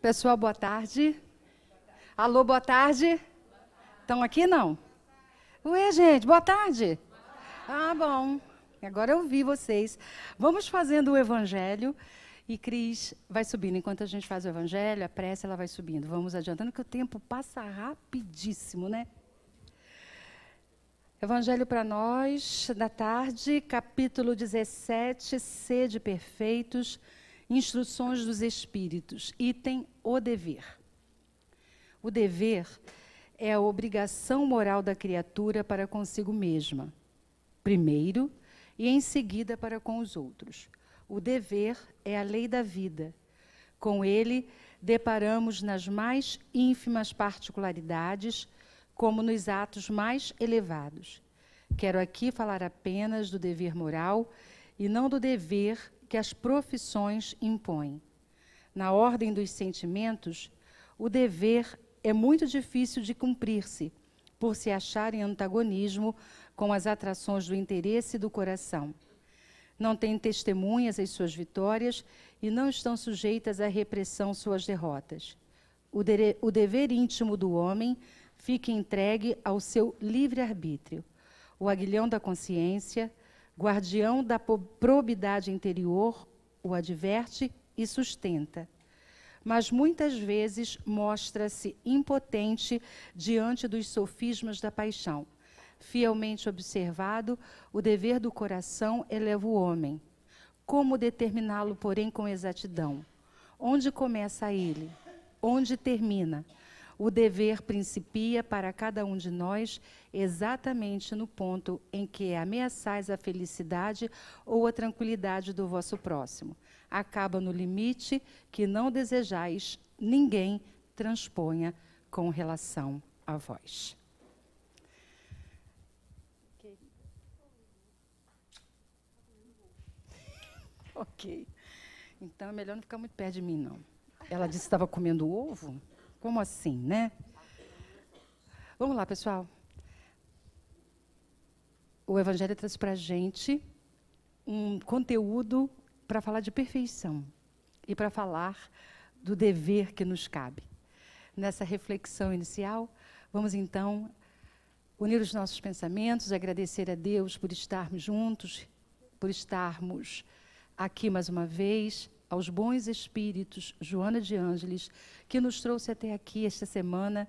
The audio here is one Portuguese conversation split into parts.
Pessoal, boa tarde. Alô, boa tarde. Estão aqui não? Ué, gente, boa tarde. Ah, bom. Agora eu vi vocês. Vamos fazendo o evangelho e Cris vai subindo. Enquanto a gente faz o evangelho, a prece ela vai subindo. Vamos adiantando que o tempo passa rapidíssimo, né? Evangelho para nós da tarde, capítulo 17, sede perfeitos. Instruções dos Espíritos, item o dever. O dever é a obrigação moral da criatura para consigo mesma, primeiro, e em seguida para com os outros. O dever é a lei da vida. Com ele, deparamos nas mais ínfimas particularidades, como nos atos mais elevados. Quero aqui falar apenas do dever moral e não do dever que as profissões impõem. Na ordem dos sentimentos, o dever é muito difícil de cumprir-se, por se achar em antagonismo com as atrações do interesse e do coração. Não têm testemunhas as suas vitórias e não estão sujeitas à repressão suas derrotas. O, de o dever íntimo do homem fica entregue ao seu livre-arbítrio. O aguilhão da consciência, guardião da probidade interior, o adverte e sustenta. Mas muitas vezes mostra-se impotente diante dos sofismas da paixão. Fielmente observado, o dever do coração eleva o homem. Como determiná-lo, porém, com exatidão? Onde começa ele? Onde termina? O dever principia para cada um de nós exatamente no ponto em que ameaçais a felicidade ou a tranquilidade do vosso próximo. Acaba no limite que não desejais ninguém transponha com relação a vós. ok. Então é melhor não ficar muito perto de mim, não. Ela disse que estava comendo ovo? Como assim, né? Vamos lá, pessoal. O Evangelho traz para a gente um conteúdo para falar de perfeição e para falar do dever que nos cabe. Nessa reflexão inicial, vamos então unir os nossos pensamentos, agradecer a Deus por estarmos juntos, por estarmos aqui mais uma vez, aos bons espíritos, Joana de Ângeles, que nos trouxe até aqui esta semana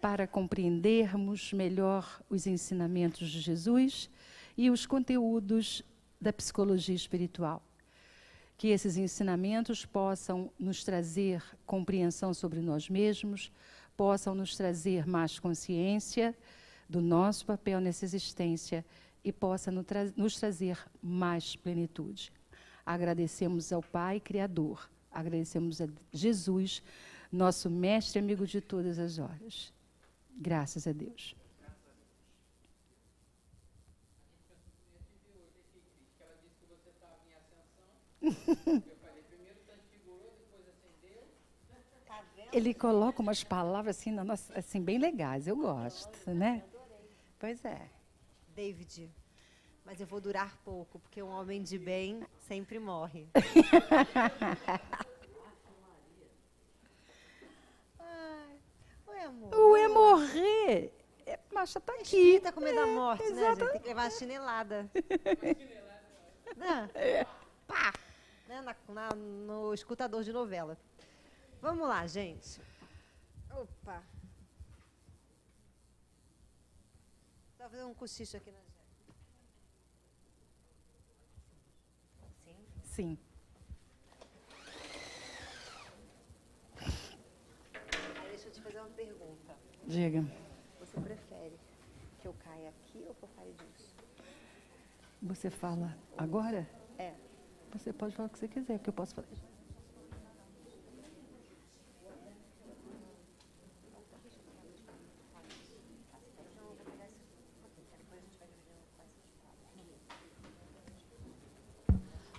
para compreendermos melhor os ensinamentos de Jesus e os conteúdos da psicologia espiritual. Que esses ensinamentos possam nos trazer compreensão sobre nós mesmos, possam nos trazer mais consciência do nosso papel nessa existência e possa nos trazer mais plenitude. Agradecemos ao Pai Criador, agradecemos a Jesus, nosso mestre amigo de todas as horas. Graças a Deus. Ele coloca umas palavras assim, nossa, assim bem legais, eu gosto, né? Pois é. David, mas eu vou durar pouco, porque um homem de bem sempre morre. Ué, amor. morrer. É, Macha tá é aqui. Tá com medo da é, morte, é, né? Gente? Tem que levar a chinelada. Não. É. Pá! Né? Na, na, no escutador de novela. Vamos lá, gente. Opa! Tá fazendo um cochicho aqui, né? assim. Deixa eu te fazer uma pergunta. Diga. Você prefere que eu caia aqui ou que eu caia disso? Você fala agora? É. Você pode falar o que você quiser, porque eu posso falar.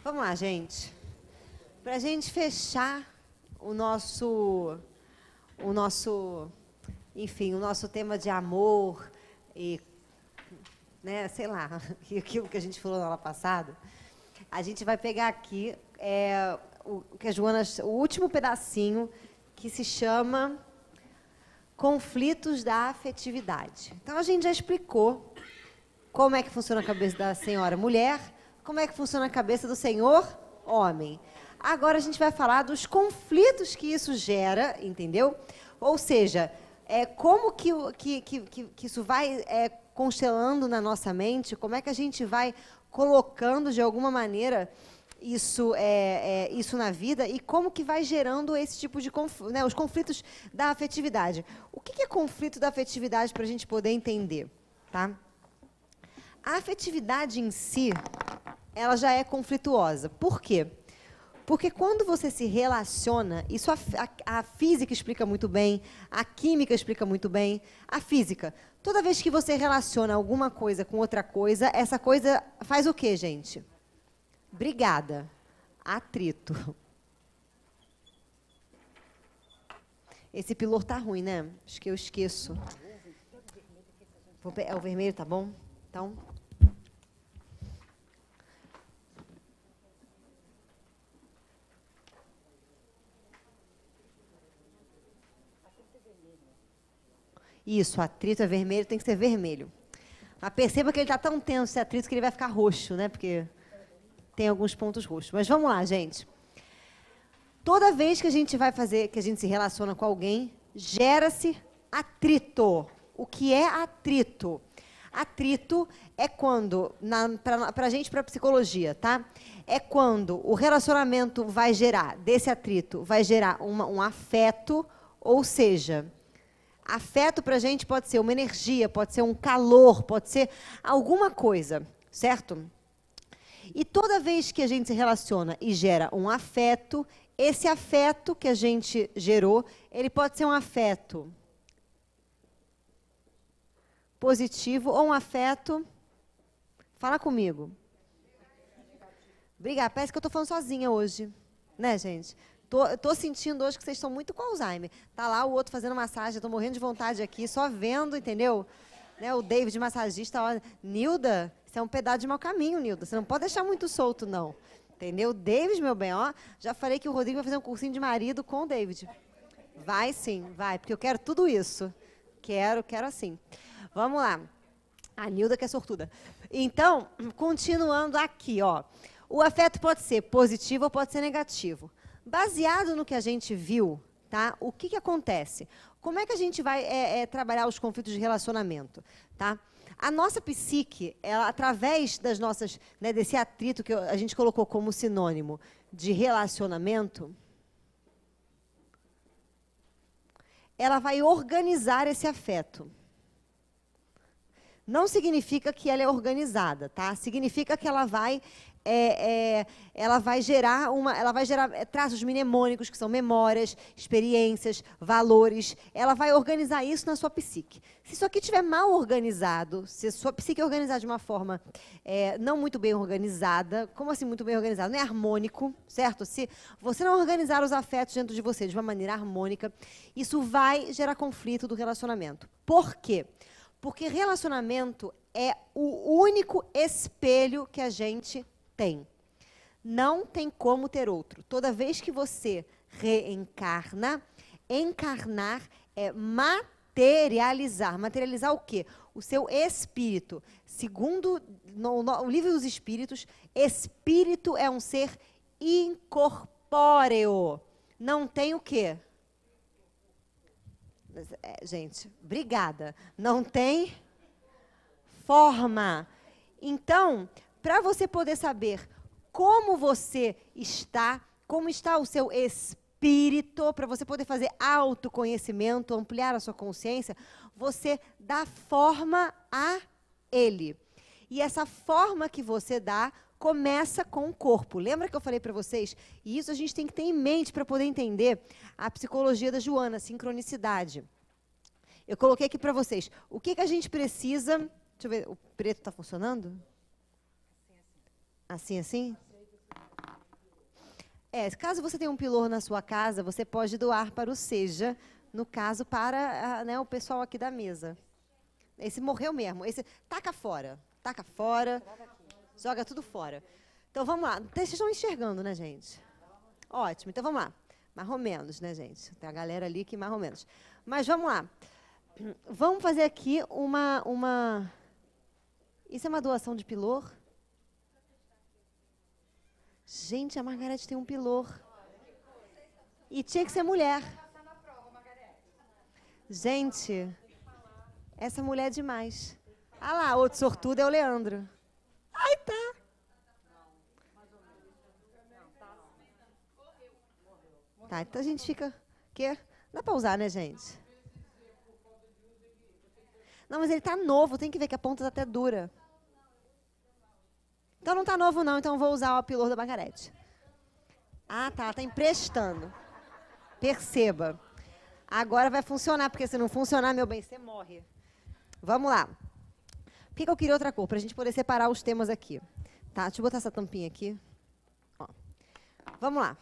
Vamos lá, gente. Para a gente fechar o nosso, o nosso, enfim, o nosso tema de amor e, né, sei lá, aquilo que a gente falou na aula passada, a gente vai pegar aqui é, o que a Joana, o último pedacinho que se chama conflitos da afetividade. Então a gente já explicou como é que funciona a cabeça da senhora mulher como é que funciona a cabeça do senhor homem. Agora a gente vai falar dos conflitos que isso gera, entendeu? Ou seja, é, como que, que, que, que isso vai é, constelando na nossa mente, como é que a gente vai colocando de alguma maneira isso, é, é, isso na vida e como que vai gerando esse tipo de conflito, né, os conflitos da afetividade. O que, que é conflito da afetividade para a gente poder entender? Tá? A afetividade em si, ela já é conflituosa. Por quê? Porque quando você se relaciona, isso a, a, a, física explica muito bem, a química explica muito bem, a física. Toda vez que você relaciona alguma coisa com outra coisa, essa coisa faz o quê, gente? Brigada. Atrito. Esse piloto tá ruim, né? Acho que eu esqueço. Vou, é o vermelho, tá bom? Então, Isso, atrito é vermelho, tem que ser vermelho. Mas ah, perceba que ele está tão tenso esse atrito que ele vai ficar roxo, né? Porque tem alguns pontos roxos. Mas vamos lá, gente. Toda vez que a gente vai fazer, que a gente se relaciona com alguém, gera-se atrito. O que é atrito? Atrito é quando, para a gente, para psicologia, tá? É quando o relacionamento vai gerar, desse atrito, vai gerar uma, um afeto, ou seja, Afeto para a gente pode ser uma energia, pode ser um calor, pode ser alguma coisa, certo? E toda vez que a gente se relaciona e gera um afeto, esse afeto que a gente gerou, ele pode ser um afeto positivo ou um afeto. Fala comigo. Obrigada. Parece que eu estou falando sozinha hoje, né, gente? Tô, tô sentindo hoje que vocês estão muito com Alzheimer. Tá lá o outro fazendo massagem, eu tô morrendo de vontade aqui, só vendo, entendeu? Né, o David, massagista, ó, Nilda, você é um pedaço de mau caminho, Nilda. Você não pode deixar muito solto, não. Entendeu? David, meu bem, ó, já falei que o Rodrigo vai fazer um cursinho de marido com o David. Vai sim, vai, porque eu quero tudo isso. Quero, quero assim. Vamos lá. A Nilda que é sortuda. Então, continuando aqui, ó. O afeto pode ser positivo ou pode ser negativo. Baseado no que a gente viu, tá? O que, que acontece? Como é que a gente vai é, é, trabalhar os conflitos de relacionamento, tá? A nossa psique, ela, através das nossas, né, desse atrito que a gente colocou como sinônimo de relacionamento, ela vai organizar esse afeto. Não significa que ela é organizada, tá? Significa que ela vai é, é, ela vai gerar uma, ela vai gerar é, traços mnemônicos que são memórias, experiências, valores. Ela vai organizar isso na sua psique. Se isso aqui estiver mal organizado, se a sua psique organizar é organizada de uma forma é, não muito bem organizada, como assim muito bem organizada? Não é harmônico, certo? Se você não organizar os afetos dentro de você de uma maneira harmônica, isso vai gerar conflito do relacionamento. Por quê? Porque relacionamento é o único espelho que a gente tem. Não tem como ter outro. Toda vez que você reencarna, encarnar é materializar. Materializar o quê? O seu espírito. Segundo no, no, o livro dos espíritos, espírito é um ser incorpóreo. Não tem o quê? É, gente, obrigada. Não tem forma. Então, para você poder saber como você está, como está o seu espírito, para você poder fazer autoconhecimento, ampliar a sua consciência, você dá forma a ele. E essa forma que você dá começa com o corpo. Lembra que eu falei para vocês? E isso a gente tem que ter em mente para poder entender a psicologia da Joana, sincronicidade. Eu coloquei aqui para vocês. O que, que a gente precisa. Deixa eu ver, o preto está funcionando? Assim, assim? É, caso você tenha um pilor na sua casa, você pode doar para o SEJA, no caso, para ah, né, o pessoal aqui da mesa. Esse morreu mesmo. Esse taca fora. Taca fora. Joga tudo fora. Então vamos lá. Vocês estão enxergando, né, gente? Ótimo. Então vamos lá. Mais ou menos, né, gente? Tem a galera ali que mais ou menos. Mas vamos lá. Vamos fazer aqui uma. uma... Isso é uma doação de pilor? Gente, a Margarete tem um pilor. E tinha que ser mulher. Gente, essa mulher é demais. Ah lá, outro sortudo é o Leandro. Ai, tá. Tá, então a gente fica... Quê? Dá pra usar, né, gente? Não, mas ele tá novo, tem que ver que a ponta tá até dura. Então não está novo não, então vou usar o apelor da Margarete. Ah, tá, tá emprestando. Perceba. Agora vai funcionar, porque se não funcionar, meu bem, você morre. Vamos lá. Por que, que eu queria outra cor? Para a gente poder separar os temas aqui. Tá, deixa eu botar essa tampinha aqui. Ó. Vamos lá.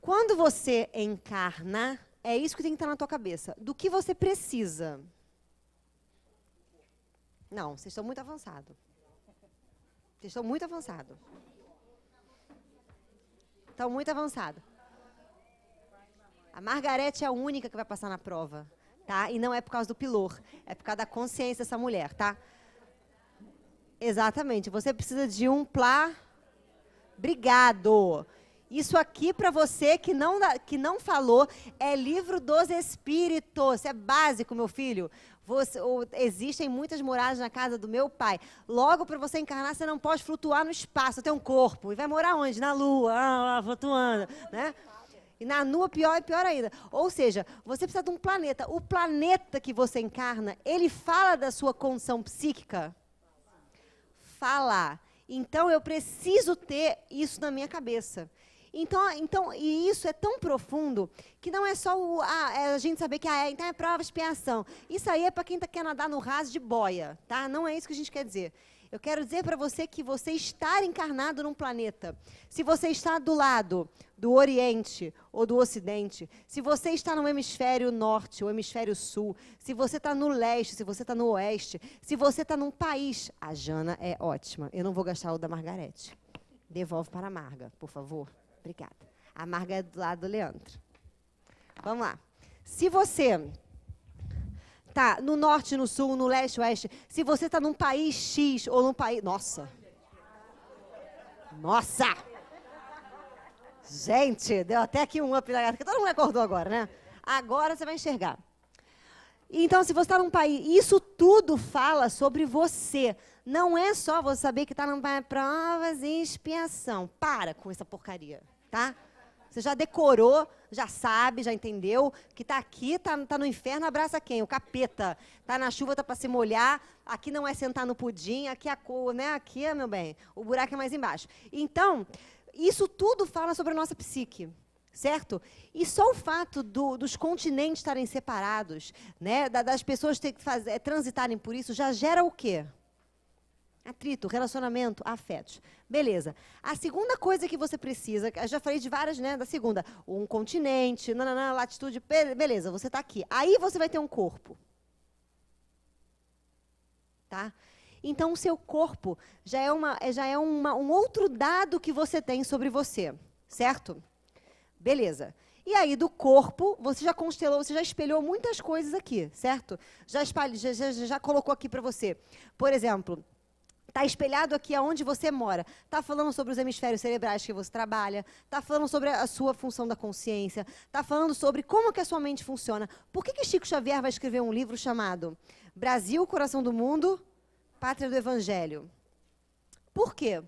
Quando você encarna, é isso que tem que estar tá na tua cabeça. Do que você precisa? Não, vocês estão muito avançados. Vocês estão muito avançados. Estão muito avançados. A Margarete é a única que vai passar na prova, tá? E não é por causa do pilor, é por causa da consciência dessa mulher, tá? Exatamente. Você precisa de um plá. Obrigado. Isso aqui para você que não, que não falou é livro dos espíritos. É básico, meu filho. Você, ou, existem muitas moradas na casa do meu pai. Logo, para você encarnar, você não pode flutuar no espaço. Tem um corpo. E vai morar onde? Na lua, ah, ah, ah, flutuando. Né? E na nua, pior e pior ainda. Ou seja, você precisa de um planeta. O planeta que você encarna, ele fala da sua condição psíquica? Fala. Então, eu preciso ter isso na minha cabeça. Então, então, e isso é tão profundo que não é só o, ah, é a gente saber que ah, é, então é prova de expiação. Isso aí é para quem tá, quer nadar no raso de boia, tá? Não é isso que a gente quer dizer. Eu quero dizer para você que você estar encarnado num planeta, se você está do lado do Oriente ou do Ocidente, se você está no hemisfério norte ou hemisfério sul, se você está no leste, se você está no oeste, se você está num país, a Jana é ótima. Eu não vou gastar o da Margarete. Devolve para a Marga, por favor. Obrigada. A Marga é do lado do Leandro. Vamos lá. Se você está no norte, no sul, no leste, oeste, se você está num país X ou num país. Nossa! Nossa! Gente, deu até aqui um up na que todo mundo acordou agora, né? Agora você vai enxergar. Então, se você está num país, isso tudo fala sobre você. Não é só você saber que está país. É provas e expiação. Para com essa porcaria tá? Você já decorou, já sabe, já entendeu que está aqui, está tá no inferno, abraça quem? O capeta. Está na chuva, está para se molhar. Aqui não é sentar no pudim, aqui é a cor, né? Aqui, meu bem, o buraco é mais embaixo. Então, isso tudo fala sobre a nossa psique certo? E só o fato do, dos continentes estarem separados, né, das pessoas ter que fazer, é, transitarem por isso, já gera o quê? Atrito, relacionamento, afetos. Beleza. A segunda coisa que você precisa, eu já falei de várias, né? Da segunda, um continente, nananã, latitude, beleza, você está aqui. Aí você vai ter um corpo. Tá? Então, o seu corpo já é, uma, é, já é uma, um outro dado que você tem sobre você, certo? Beleza. E aí, do corpo, você já constelou, você já espelhou muitas coisas aqui, certo? Já, espalhe, já, já, já colocou aqui para você. Por exemplo, Está espelhado aqui aonde você mora. Está falando sobre os hemisférios cerebrais que você trabalha. Está falando sobre a sua função da consciência. Está falando sobre como que a sua mente funciona. Por que, que Chico Xavier vai escrever um livro chamado Brasil, Coração do Mundo, Pátria do Evangelho? Por quê?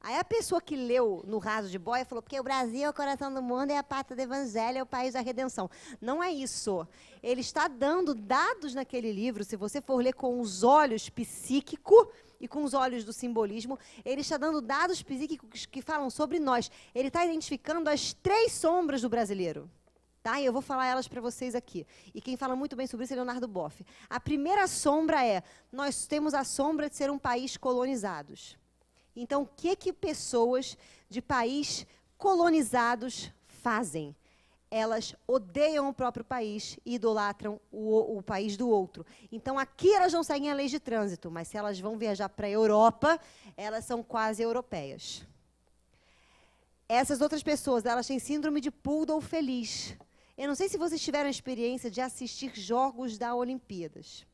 Aí a pessoa que leu no raso de boia falou, porque o Brasil é o coração do mundo, é a pátria do evangelho, é o país da redenção. Não é isso. Ele está dando dados naquele livro, se você for ler com os olhos psíquico, e com os olhos do simbolismo, ele está dando dados psíquicos que falam sobre nós. Ele está identificando as três sombras do brasileiro. Tá? E eu vou falar elas para vocês aqui. E quem fala muito bem sobre isso é Leonardo Boff. A primeira sombra é: nós temos a sombra de ser um país colonizados. Então, o que que pessoas de país colonizados fazem? elas odeiam o próprio país e idolatram o, o país do outro. Então, aqui elas não seguem a lei de trânsito, mas se elas vão viajar para a Europa, elas são quase europeias. Essas outras pessoas, elas têm síndrome de poodle feliz. Eu não sei se vocês tiveram a experiência de assistir jogos da Olimpíadas.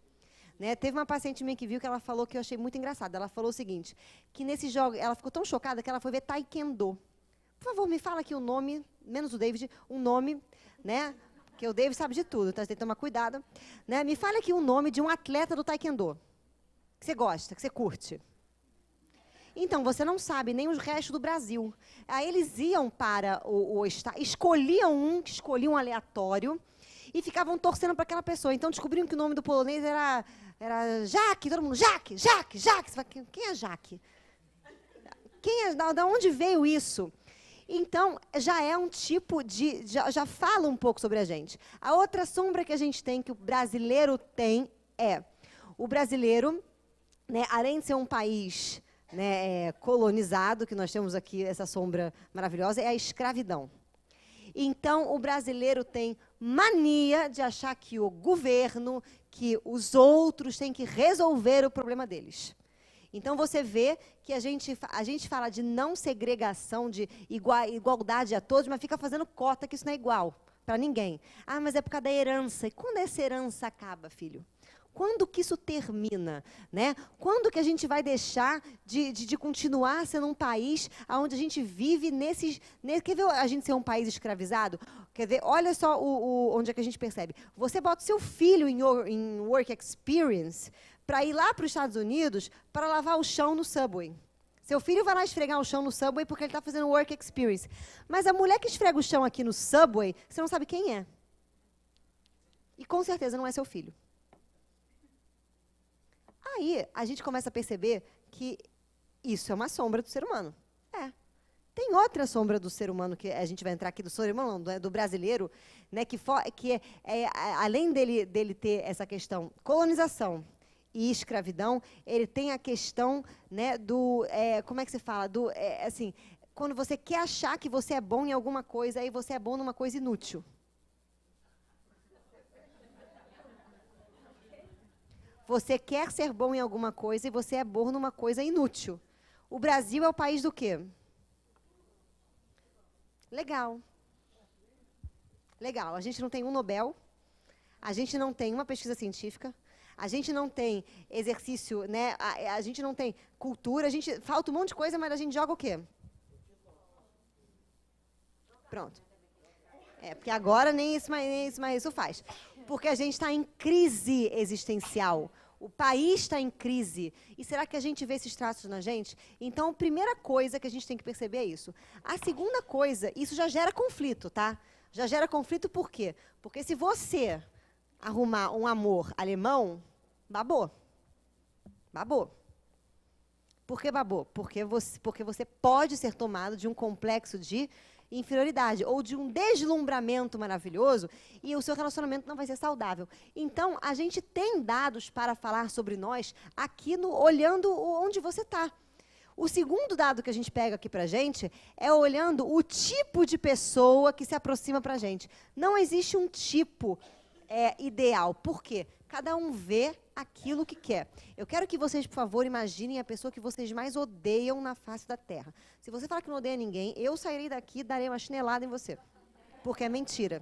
Né? Teve uma paciente minha que viu que ela falou que eu achei muito engraçado. Ela falou o seguinte, que nesse jogo, ela ficou tão chocada que ela foi ver taekwondo. Por favor, me fala aqui o nome menos o David, um nome, né? Que o David sabe de tudo, então você tem que tomar cuidado. Né? Me fala aqui um nome de um atleta do Taekwondo. Que você gosta, que você curte. Então, você não sabe nem o resto do Brasil. Aí eles iam para o, o estado, escolhiam um, escolhiam um aleatório e ficavam torcendo para aquela pessoa. Então descobriram que o nome do polonês era, era Jaque, todo mundo, Jaque, Jaque, Jaque. Quem é Jaque? Quem é, da onde veio isso? Então, já é um tipo de. Já, já fala um pouco sobre a gente. A outra sombra que a gente tem, que o brasileiro tem, é. O brasileiro, né, além de ser um país né, é, colonizado, que nós temos aqui essa sombra maravilhosa, é a escravidão. Então, o brasileiro tem mania de achar que o governo, que os outros têm que resolver o problema deles. Então você vê que a gente, a gente fala de não segregação, de igual, igualdade a todos, mas fica fazendo cota que isso não é igual para ninguém. Ah, mas é por causa da herança. E quando essa herança acaba, filho? Quando que isso termina? Né? Quando que a gente vai deixar de, de, de continuar sendo um país onde a gente vive nesses. Nesse, quer ver a gente ser um país escravizado? Quer ver? Olha só o, o, onde é que a gente percebe. Você bota seu filho em, em work experience, para ir lá para os Estados Unidos para lavar o chão no Subway. Seu filho vai lá esfregar o chão no Subway porque ele está fazendo work experience. Mas a mulher que esfrega o chão aqui no Subway, você não sabe quem é. E com certeza não é seu filho. Aí a gente começa a perceber que isso é uma sombra do ser humano. É. Tem outra sombra do ser humano que a gente vai entrar aqui do ser humano, não, do, brasileiro, né? Que, que é, é, além dele, dele ter essa questão colonização, e escravidão, ele tem a questão né, do. É, como é que se fala? Do, é, assim, quando você quer achar que você é bom em alguma coisa, aí você é bom numa coisa inútil. Você quer ser bom em alguma coisa e você é bom numa coisa inútil. O Brasil é o país do quê? Legal. Legal. A gente não tem um Nobel, a gente não tem uma pesquisa científica, a gente não tem exercício, né? A, a gente não tem cultura, a gente falta um monte de coisa, mas a gente joga o quê? Pronto. É, porque agora nem isso, mais, nem isso, mais isso faz. Porque a gente está em crise existencial. O país está em crise. E será que a gente vê esses traços na gente? Então, a primeira coisa que a gente tem que perceber é isso. A segunda coisa, isso já gera conflito, tá? Já gera conflito por quê? Porque se você arrumar um amor alemão, babou. Babou. Por que babou? Porque você, porque você pode ser tomado de um complexo de inferioridade ou de um deslumbramento maravilhoso e o seu relacionamento não vai ser saudável. Então, a gente tem dados para falar sobre nós aqui no olhando onde você está. O segundo dado que a gente pega aqui para gente é olhando o tipo de pessoa que se aproxima para gente. Não existe um tipo é, ideal. Por quê? Cada um vê aquilo que quer. Eu quero que vocês, por favor, imaginem a pessoa que vocês mais odeiam na face da Terra. Se você falar que não odeia ninguém, eu sairei daqui e darei uma chinelada em você. Porque é mentira.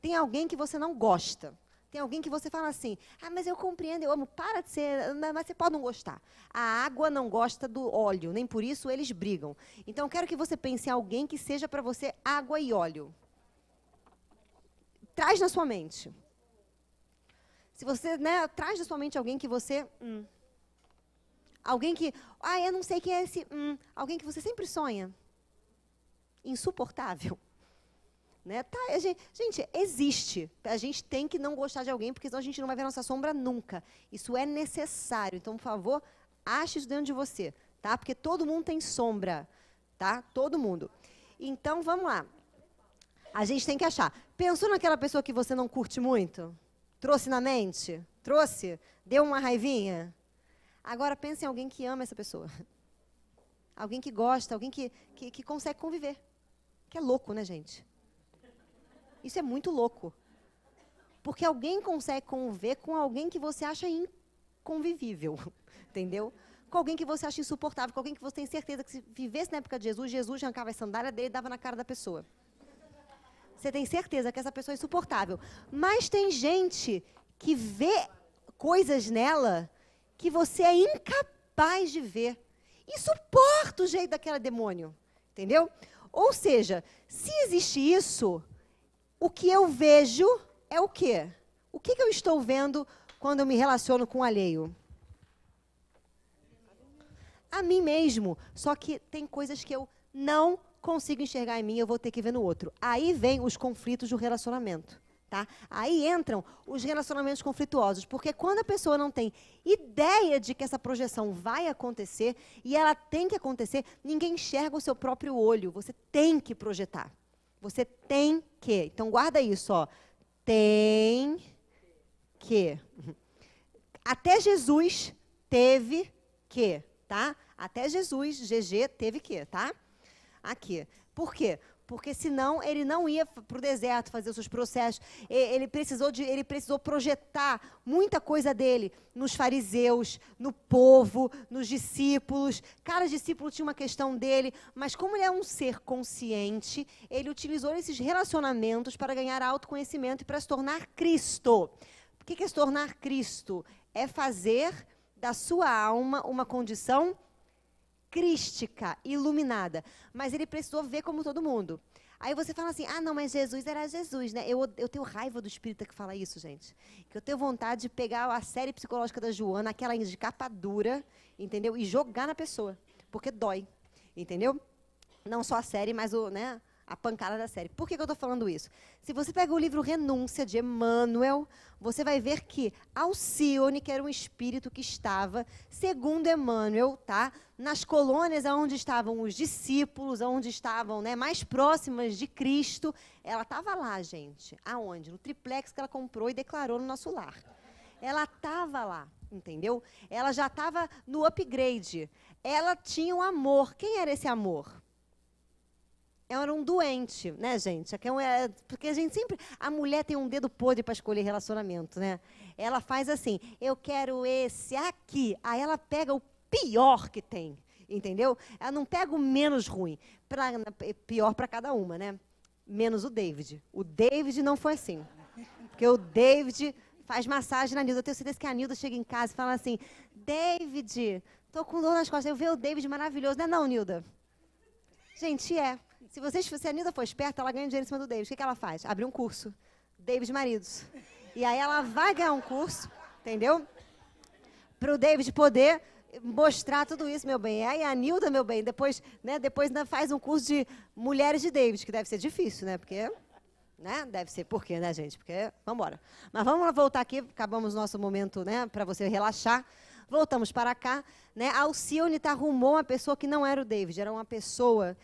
Tem alguém que você não gosta. Tem alguém que você fala assim, ah, mas eu compreendo, eu amo, para de ser, mas você pode não gostar. A água não gosta do óleo, nem por isso eles brigam. Então, eu quero que você pense em alguém que seja para você água e óleo. Traz na sua mente. Se você né, traz da sua mente alguém que você. Hum, alguém que. Ah, eu não sei quem é esse. Hum, alguém que você sempre sonha. Insuportável. Né? Tá, gente, gente, existe. A gente tem que não gostar de alguém, porque senão a gente não vai ver nossa sombra nunca. Isso é necessário. Então, por favor, ache isso dentro de você, tá? Porque todo mundo tem sombra, tá? Todo mundo. Então, vamos lá. A gente tem que achar. Pensou naquela pessoa que você não curte muito? Trouxe na mente? Trouxe? Deu uma raivinha? Agora pense em alguém que ama essa pessoa. Alguém que gosta, alguém que, que, que consegue conviver. Que é louco, né, gente? Isso é muito louco. Porque alguém consegue conviver com alguém que você acha inconvivível, entendeu? Com alguém que você acha insuportável, com alguém que você tem certeza que se vivesse na época de Jesus, Jesus arrancava a sandália dele e dava na cara da pessoa. Você tem certeza que essa pessoa é insuportável. Mas tem gente que vê coisas nela que você é incapaz de ver. E suporta o jeito daquela demônio. Entendeu? Ou seja, se existe isso, o que eu vejo é o quê? O que, que eu estou vendo quando eu me relaciono com o alheio? A mim mesmo. Só que tem coisas que eu não consigo enxergar em mim, eu vou ter que ver no outro. Aí vem os conflitos do relacionamento. Tá? Aí entram os relacionamentos conflituosos, porque quando a pessoa não tem ideia de que essa projeção vai acontecer e ela tem que acontecer, ninguém enxerga o seu próprio olho. Você tem que projetar. Você tem que. Então guarda isso, ó. Tem que. Até Jesus teve que, tá? Até Jesus, GG, teve que, tá? aqui. Por quê? Porque senão ele não ia para o deserto fazer os seus processos. Ele precisou, de, ele precisou projetar muita coisa dele nos fariseus, no povo, nos discípulos. Cada discípulo tinha uma questão dele, mas como ele é um ser consciente, ele utilizou esses relacionamentos para ganhar autoconhecimento e para se tornar Cristo. O que é se tornar Cristo? É fazer da sua alma uma condição crística, iluminada. Mas ele precisou ver como todo mundo. Aí você fala assim, ah, não, mas Jesus era Jesus, né? Eu, eu tenho raiva do espírita que fala isso, gente. Que eu tenho vontade de pegar a série psicológica da Joana, aquela de capa dura, entendeu? E jogar na pessoa, porque dói, entendeu? Não só a série, mas o, né, a pancada da série. Por que, que eu estou falando isso? Se você pega o livro Renúncia, de Emmanuel, você vai ver que Alcione, que era um espírito que estava, segundo Emmanuel, tá? nas colônias onde estavam os discípulos, onde estavam né, mais próximas de Cristo, ela estava lá, gente. Aonde? No triplex que ela comprou e declarou no nosso lar. Ela estava lá, entendeu? Ela já estava no upgrade. Ela tinha um amor. Quem era esse amor? era é um doente, né, gente? É é, porque a gente sempre. A mulher tem um dedo podre para escolher relacionamento, né? Ela faz assim: eu quero esse aqui. Aí ela pega o pior que tem, entendeu? Ela não pega o menos ruim. Pra, pior para cada uma, né? Menos o David. O David não foi assim. Porque o David faz massagem na Nilda. Eu tenho certeza que a Nilda chega em casa e fala assim: David, tô com dor nas costas. Eu vejo o David maravilhoso. Não é, não, Nilda? Gente, é. Se, vocês, se a Nilda for esperta, ela ganha dinheiro em cima do David. O que, que ela faz? Abre um curso. David Maridos. E aí ela vai ganhar um curso, entendeu? Para o David poder mostrar tudo isso, meu bem. E aí a Nilda, meu bem, depois, né, depois ainda faz um curso de Mulheres de David, que deve ser difícil, né? Porque né? Deve ser por quê, né, gente? Porque vamos embora. Mas vamos voltar aqui, acabamos nosso momento, né, para você relaxar. Voltamos para cá, né? A Alcione tá, arrumou uma pessoa que não era o David, era uma pessoa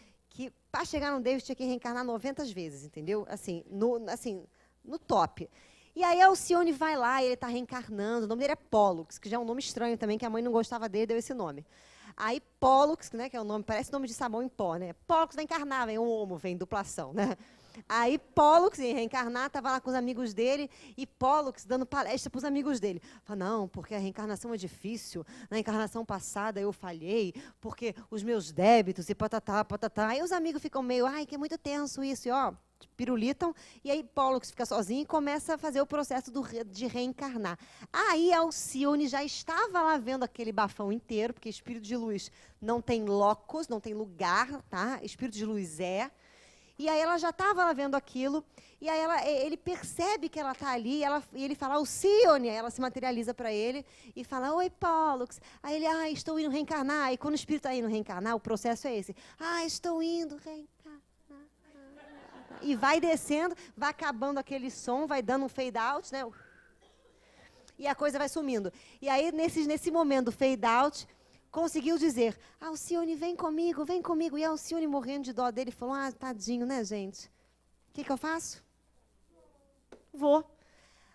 para chegar no deus tinha que reencarnar 90 vezes, entendeu? Assim, no, assim, no top. E aí Alcione vai lá e ele está reencarnando. O nome dele é Pollux, que já é um nome estranho também, que a mãe não gostava dele, deu esse nome. Aí Pollux, né, que é o nome, parece nome de sabão em pó, né? Pollux vai encarnar, vem o homo, vem duplação, né? Aí Pollux, em reencarnar, estava lá com os amigos dele e Pollux dando palestra para os amigos dele. Fala, não, porque a reencarnação é difícil. Na encarnação passada eu falhei, porque os meus débitos e patatá, patatá. Aí os amigos ficam meio, ai, que é muito tenso isso, e ó, pirulitam. E aí Pollux fica sozinho e começa a fazer o processo do, de reencarnar. Aí Alcione já estava lá vendo aquele bafão inteiro, porque espírito de luz não tem locus, não tem lugar, tá? Espírito de luz é e aí ela já estava lá vendo aquilo, e aí ela, ele percebe que ela está ali, e, ela, e ele fala, "O Sione, ela se materializa para ele e fala, oi, Pollux. Aí ele, ah, estou indo reencarnar. E quando o espírito está indo reencarnar, o processo é esse. Ah, estou indo reencarnar. E vai descendo, vai acabando aquele som, vai dando um fade out, né? E a coisa vai sumindo. E aí, nesse, nesse momento do fade out, conseguiu dizer: Alcione, vem comigo, vem comigo. E Alcione, morrendo de dó dele, falou: Ah, tadinho, né, gente? O que, que eu faço? Vou.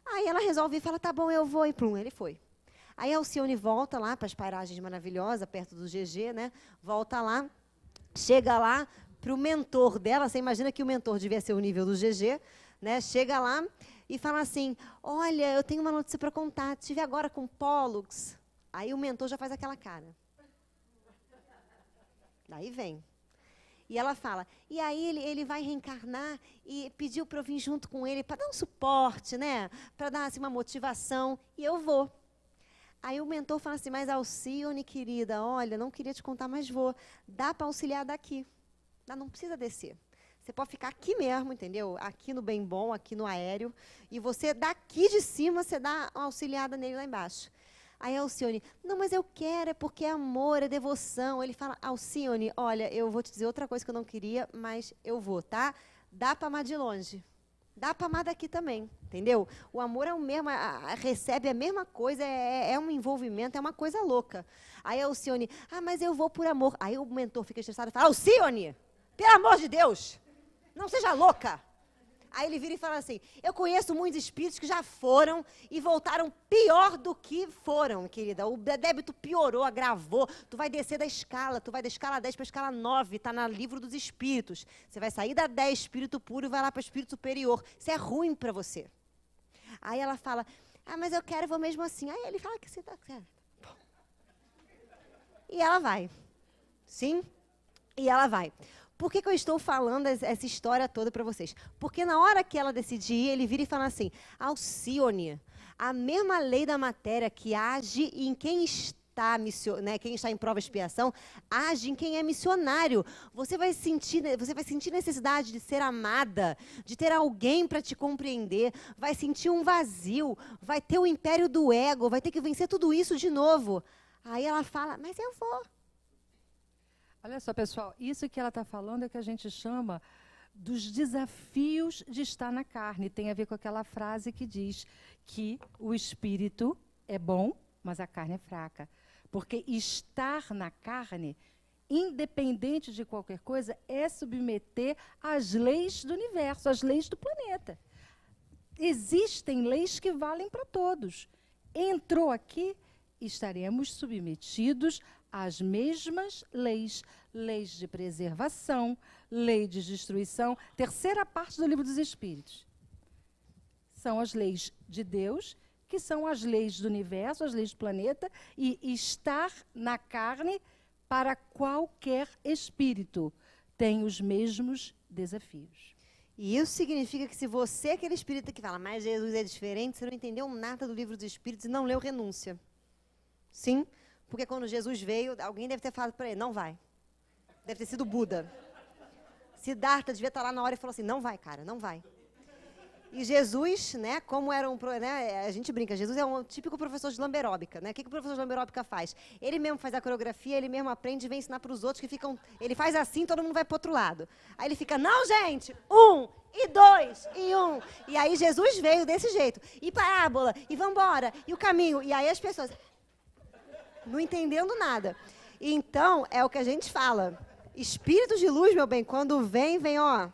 Aí ela resolve e fala: Tá bom, eu vou. E plum, ele foi. Aí Alcione volta lá para as paragens maravilhosas, perto do GG, né? Volta lá, chega lá para o mentor dela. Você imagina que o mentor devia ser o nível do GG, né? Chega lá e fala assim: Olha, eu tenho uma notícia para contar. Tive agora com Pollux. Aí o mentor já faz aquela cara. Daí vem. E ela fala, e aí ele, ele vai reencarnar e pediu para eu vir junto com ele para dar um suporte, né? Para dar assim, uma motivação, e eu vou. Aí o mentor fala assim, mas Alcione, querida, olha, não queria te contar, mas vou. Dá para auxiliar daqui. Não precisa descer. Você pode ficar aqui mesmo, entendeu? Aqui no bem bom, aqui no aéreo. E você, daqui de cima, você dá uma auxiliada nele lá embaixo. Aí Alcione, não, mas eu quero, é porque é amor, é devoção. Ele fala, Alcione, olha, eu vou te dizer outra coisa que eu não queria, mas eu vou, tá? Dá para amar de longe. Dá para amar daqui também, entendeu? O amor é o mesmo, a, a, recebe a mesma coisa, é, é, é, um envolvimento, é uma coisa louca. Aí a Alcione, ah, mas eu vou por amor. Aí o mentor fica estressado e fala, Alcione, pelo amor de Deus, não seja louca. Aí ele vira e fala assim: Eu conheço muitos espíritos que já foram e voltaram pior do que foram, querida. O débito piorou, agravou. Tu vai descer da escala, tu vai da escala 10 para a escala 9, está no livro dos espíritos. Você vai sair da 10, espírito puro, e vai lá para o espírito superior. Isso é ruim para você. Aí ela fala: Ah, mas eu quero, vou mesmo assim. Aí ele fala ah, que você está certo. E ela vai. Sim? E ela vai. Por que, que eu estou falando essa história toda para vocês? Porque na hora que ela decidir ir, ele vira e fala assim: Alcione, a mesma lei da matéria que age em quem está está, né, quem está em prova de expiação, age em quem é missionário. Você vai sentir, você vai sentir necessidade de ser amada, de ter alguém para te compreender, vai sentir um vazio, vai ter o império do ego, vai ter que vencer tudo isso de novo. Aí ela fala: "Mas eu vou. Olha só, pessoal, isso que ela está falando é que a gente chama dos desafios de estar na carne. Tem a ver com aquela frase que diz que o espírito é bom, mas a carne é fraca. Porque estar na carne, independente de qualquer coisa, é submeter às leis do universo, às leis do planeta. Existem leis que valem para todos. Entrou aqui, estaremos submetidos as mesmas leis, leis de preservação, lei de destruição, terceira parte do livro dos espíritos. São as leis de Deus, que são as leis do universo, as leis do planeta e estar na carne para qualquer espírito tem os mesmos desafios. E isso significa que se você é aquele espírito que fala, mas Jesus é diferente, você não entendeu nada do livro dos espíritos e não leu renúncia. Sim? Porque quando Jesus veio, alguém deve ter falado para ele, não vai. Deve ter sido Buda. Siddhartha devia estar lá na hora e falou assim, não vai, cara, não vai. E Jesus, né, como era um, né, a gente brinca, Jesus é um típico professor de lamberóbica, né? O que, que o professor de lamberóbica faz? Ele mesmo faz a coreografia, ele mesmo aprende e vem ensinar para os outros que ficam, ele faz assim, todo mundo vai para outro lado. Aí ele fica, não, gente, um e dois e um. E aí Jesus veio desse jeito, e parábola, e vambora, e o caminho. E aí as pessoas, não entendendo nada. Então, é o que a gente fala. Espíritos de luz, meu bem, quando vem, vem, ó.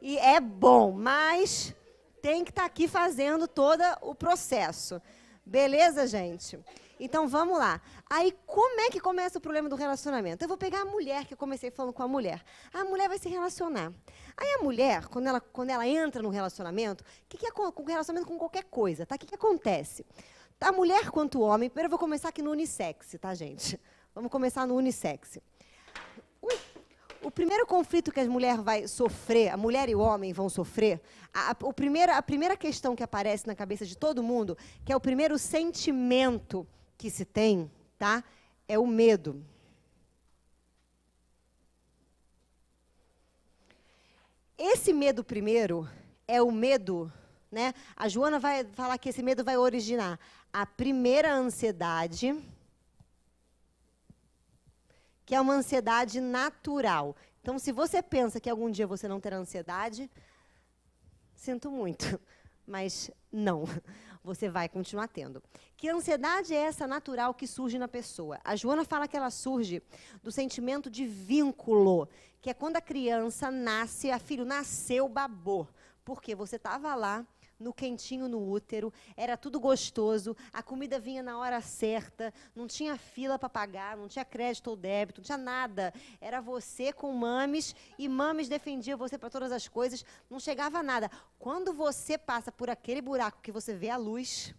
E é bom, mas tem que estar tá aqui fazendo todo o processo. Beleza, gente? Então vamos lá. Aí como é que começa o problema do relacionamento? Eu vou pegar a mulher que eu comecei falando com a mulher. A mulher vai se relacionar. Aí a mulher, quando ela, quando ela entra no relacionamento, o que, que é com, com relacionamento com qualquer coisa, tá? O que, que acontece? a mulher quanto o homem. Primeiro eu vou começar aqui no unissex, tá, gente? Vamos começar no unissex. O primeiro conflito que a mulher vai sofrer, a mulher e o homem vão sofrer, a, a, o primeira, a primeira questão que aparece na cabeça de todo mundo, que é o primeiro sentimento que se tem, tá? É o medo. Esse medo primeiro é o medo né? A Joana vai falar que esse medo vai originar a primeira ansiedade, que é uma ansiedade natural. Então, se você pensa que algum dia você não terá ansiedade, sinto muito, mas não. Você vai continuar tendo. Que ansiedade é essa natural que surge na pessoa? A Joana fala que ela surge do sentimento de vínculo, que é quando a criança nasce, a filho nasceu, babou porque você estava lá no quentinho no útero, era tudo gostoso, a comida vinha na hora certa, não tinha fila para pagar, não tinha crédito ou débito, não tinha nada. Era você com mames e mames defendia você para todas as coisas, não chegava a nada. Quando você passa por aquele buraco que você vê a luz,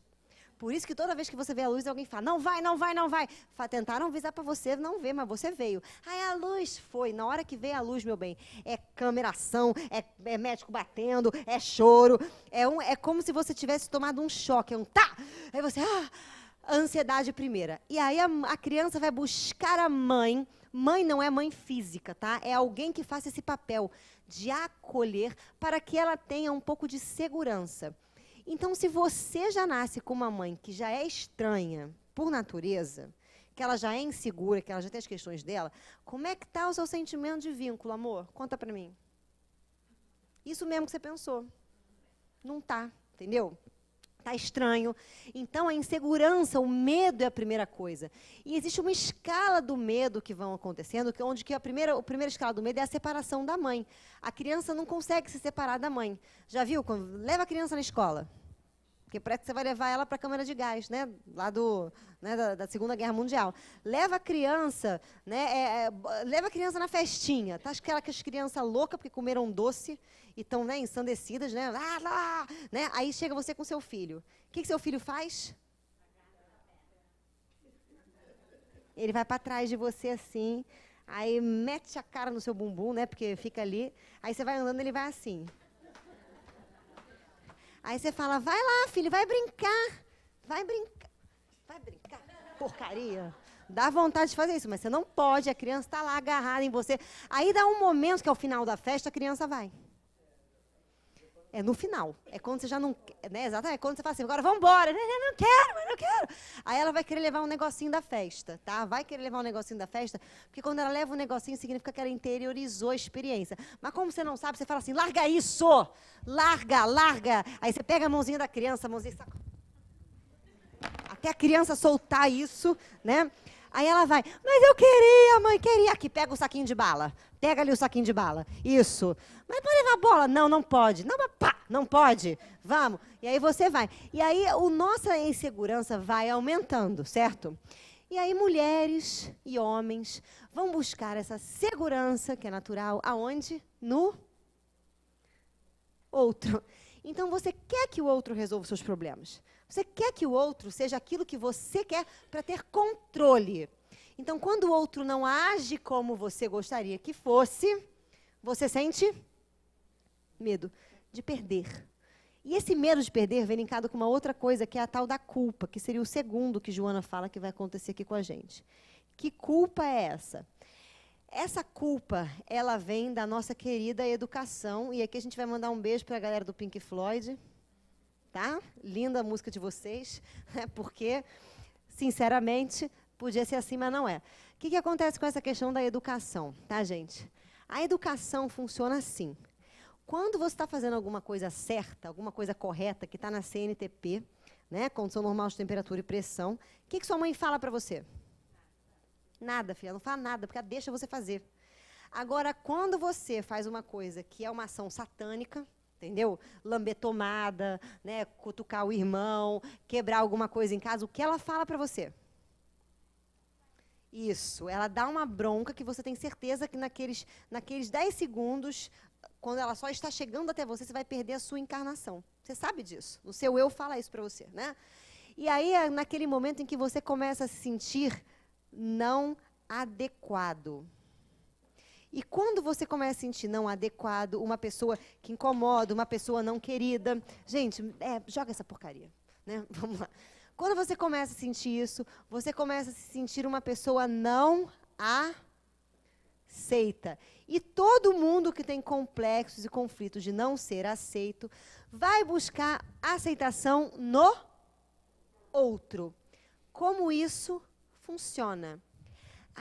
por isso que toda vez que você vê a luz, alguém fala: não vai, não vai, não vai. Tentaram avisar para você, não vê, mas você veio. Aí a luz foi. Na hora que veio a luz, meu bem, é câmeração, é, é médico batendo, é choro. É, um, é como se você tivesse tomado um choque, é um tá. Aí você, ah, ansiedade primeira. E aí a, a criança vai buscar a mãe. Mãe não é mãe física, tá? É alguém que faça esse papel de acolher para que ela tenha um pouco de segurança. Então, se você já nasce com uma mãe que já é estranha por natureza, que ela já é insegura, que ela já tem as questões dela, como é que está o seu sentimento de vínculo, amor? Conta para mim. Isso mesmo que você pensou. Não tá, entendeu? Tá estranho. Então a insegurança, o medo é a primeira coisa. E existe uma escala do medo que vão acontecendo, que onde que a primeira, a primeira escala do medo é a separação da mãe. A criança não consegue se separar da mãe. Já viu? Leva a criança na escola. Porque parece que você vai levar ela para a câmara de gás, né? Lá do, né, da, da, Segunda Guerra Mundial. Leva a criança, né? É, é, leva a criança na festinha. Tá aquela que as crianças loucas porque comeram doce e estão né, ensandecidas, né? Ah, lá, né? Aí chega você com seu filho. O que, que seu filho faz? Ele vai para trás de você assim, aí mete a cara no seu bumbum, né? Porque fica ali. Aí você vai andando, ele vai assim. Aí você fala, vai lá, filho, vai brincar. Vai brincar. Vai brincar. Porcaria. Dá vontade de fazer isso, mas você não pode, a criança está lá agarrada em você. Aí dá um momento que é o final da festa, a criança vai. É no final. É quando você já não. Né? Exatamente. É quando você fala assim, agora vamos embora. Não, né, né, não quero, não quero. Aí ela vai querer levar um negocinho da festa, tá? Vai querer levar um negocinho da festa, porque quando ela leva um negocinho, significa que ela interiorizou a experiência. Mas como você não sabe, você fala assim, larga isso! Larga, larga! Aí você pega a mãozinha da criança, a mãozinha. Até a criança soltar isso, né? Aí ela vai, mas eu queria, mãe, queria. Aqui, pega o saquinho de bala. Pega ali o saquinho de bala. Isso. Mas pode levar bola? Não, não pode. Não, mas pá, não pode. Vamos. E aí você vai. E aí a nossa insegurança vai aumentando, certo? E aí mulheres e homens vão buscar essa segurança que é natural aonde? No outro. Então você quer que o outro resolva os seus problemas. Você quer que o outro seja aquilo que você quer para ter controle. Então, quando o outro não age como você gostaria que fosse, você sente medo de perder. E esse medo de perder vem linkado com uma outra coisa, que é a tal da culpa, que seria o segundo que Joana fala que vai acontecer aqui com a gente. Que culpa é essa? Essa culpa, ela vem da nossa querida educação, e aqui a gente vai mandar um beijo para a galera do Pink Floyd, tá? Linda a música de vocês, né? porque, sinceramente, podia ser assim, mas não é. O que, que acontece com essa questão da educação, tá, gente? A educação funciona assim. Quando você está fazendo alguma coisa certa, alguma coisa correta, que está na CNTP, né? Condição normal de temperatura e pressão, o que, que sua mãe fala para você? Nada, filha, não fala nada, porque ela deixa você fazer. Agora, quando você faz uma coisa que é uma ação satânica, entendeu? Lamber tomada, né, cutucar o irmão, quebrar alguma coisa em casa, o que ela fala para você? Isso, ela dá uma bronca que você tem certeza que naqueles, naqueles 10 segundos, quando ela só está chegando até você, você vai perder a sua encarnação. Você sabe disso. O seu eu fala isso para você, né? E aí é naquele momento em que você começa a se sentir não adequado. E quando você começa a sentir não adequado, uma pessoa que incomoda, uma pessoa não querida, gente, é, joga essa porcaria, né? Vamos lá. Quando você começa a sentir isso, você começa a se sentir uma pessoa não aceita. E todo mundo que tem complexos e conflitos de não ser aceito vai buscar aceitação no outro. Como isso funciona?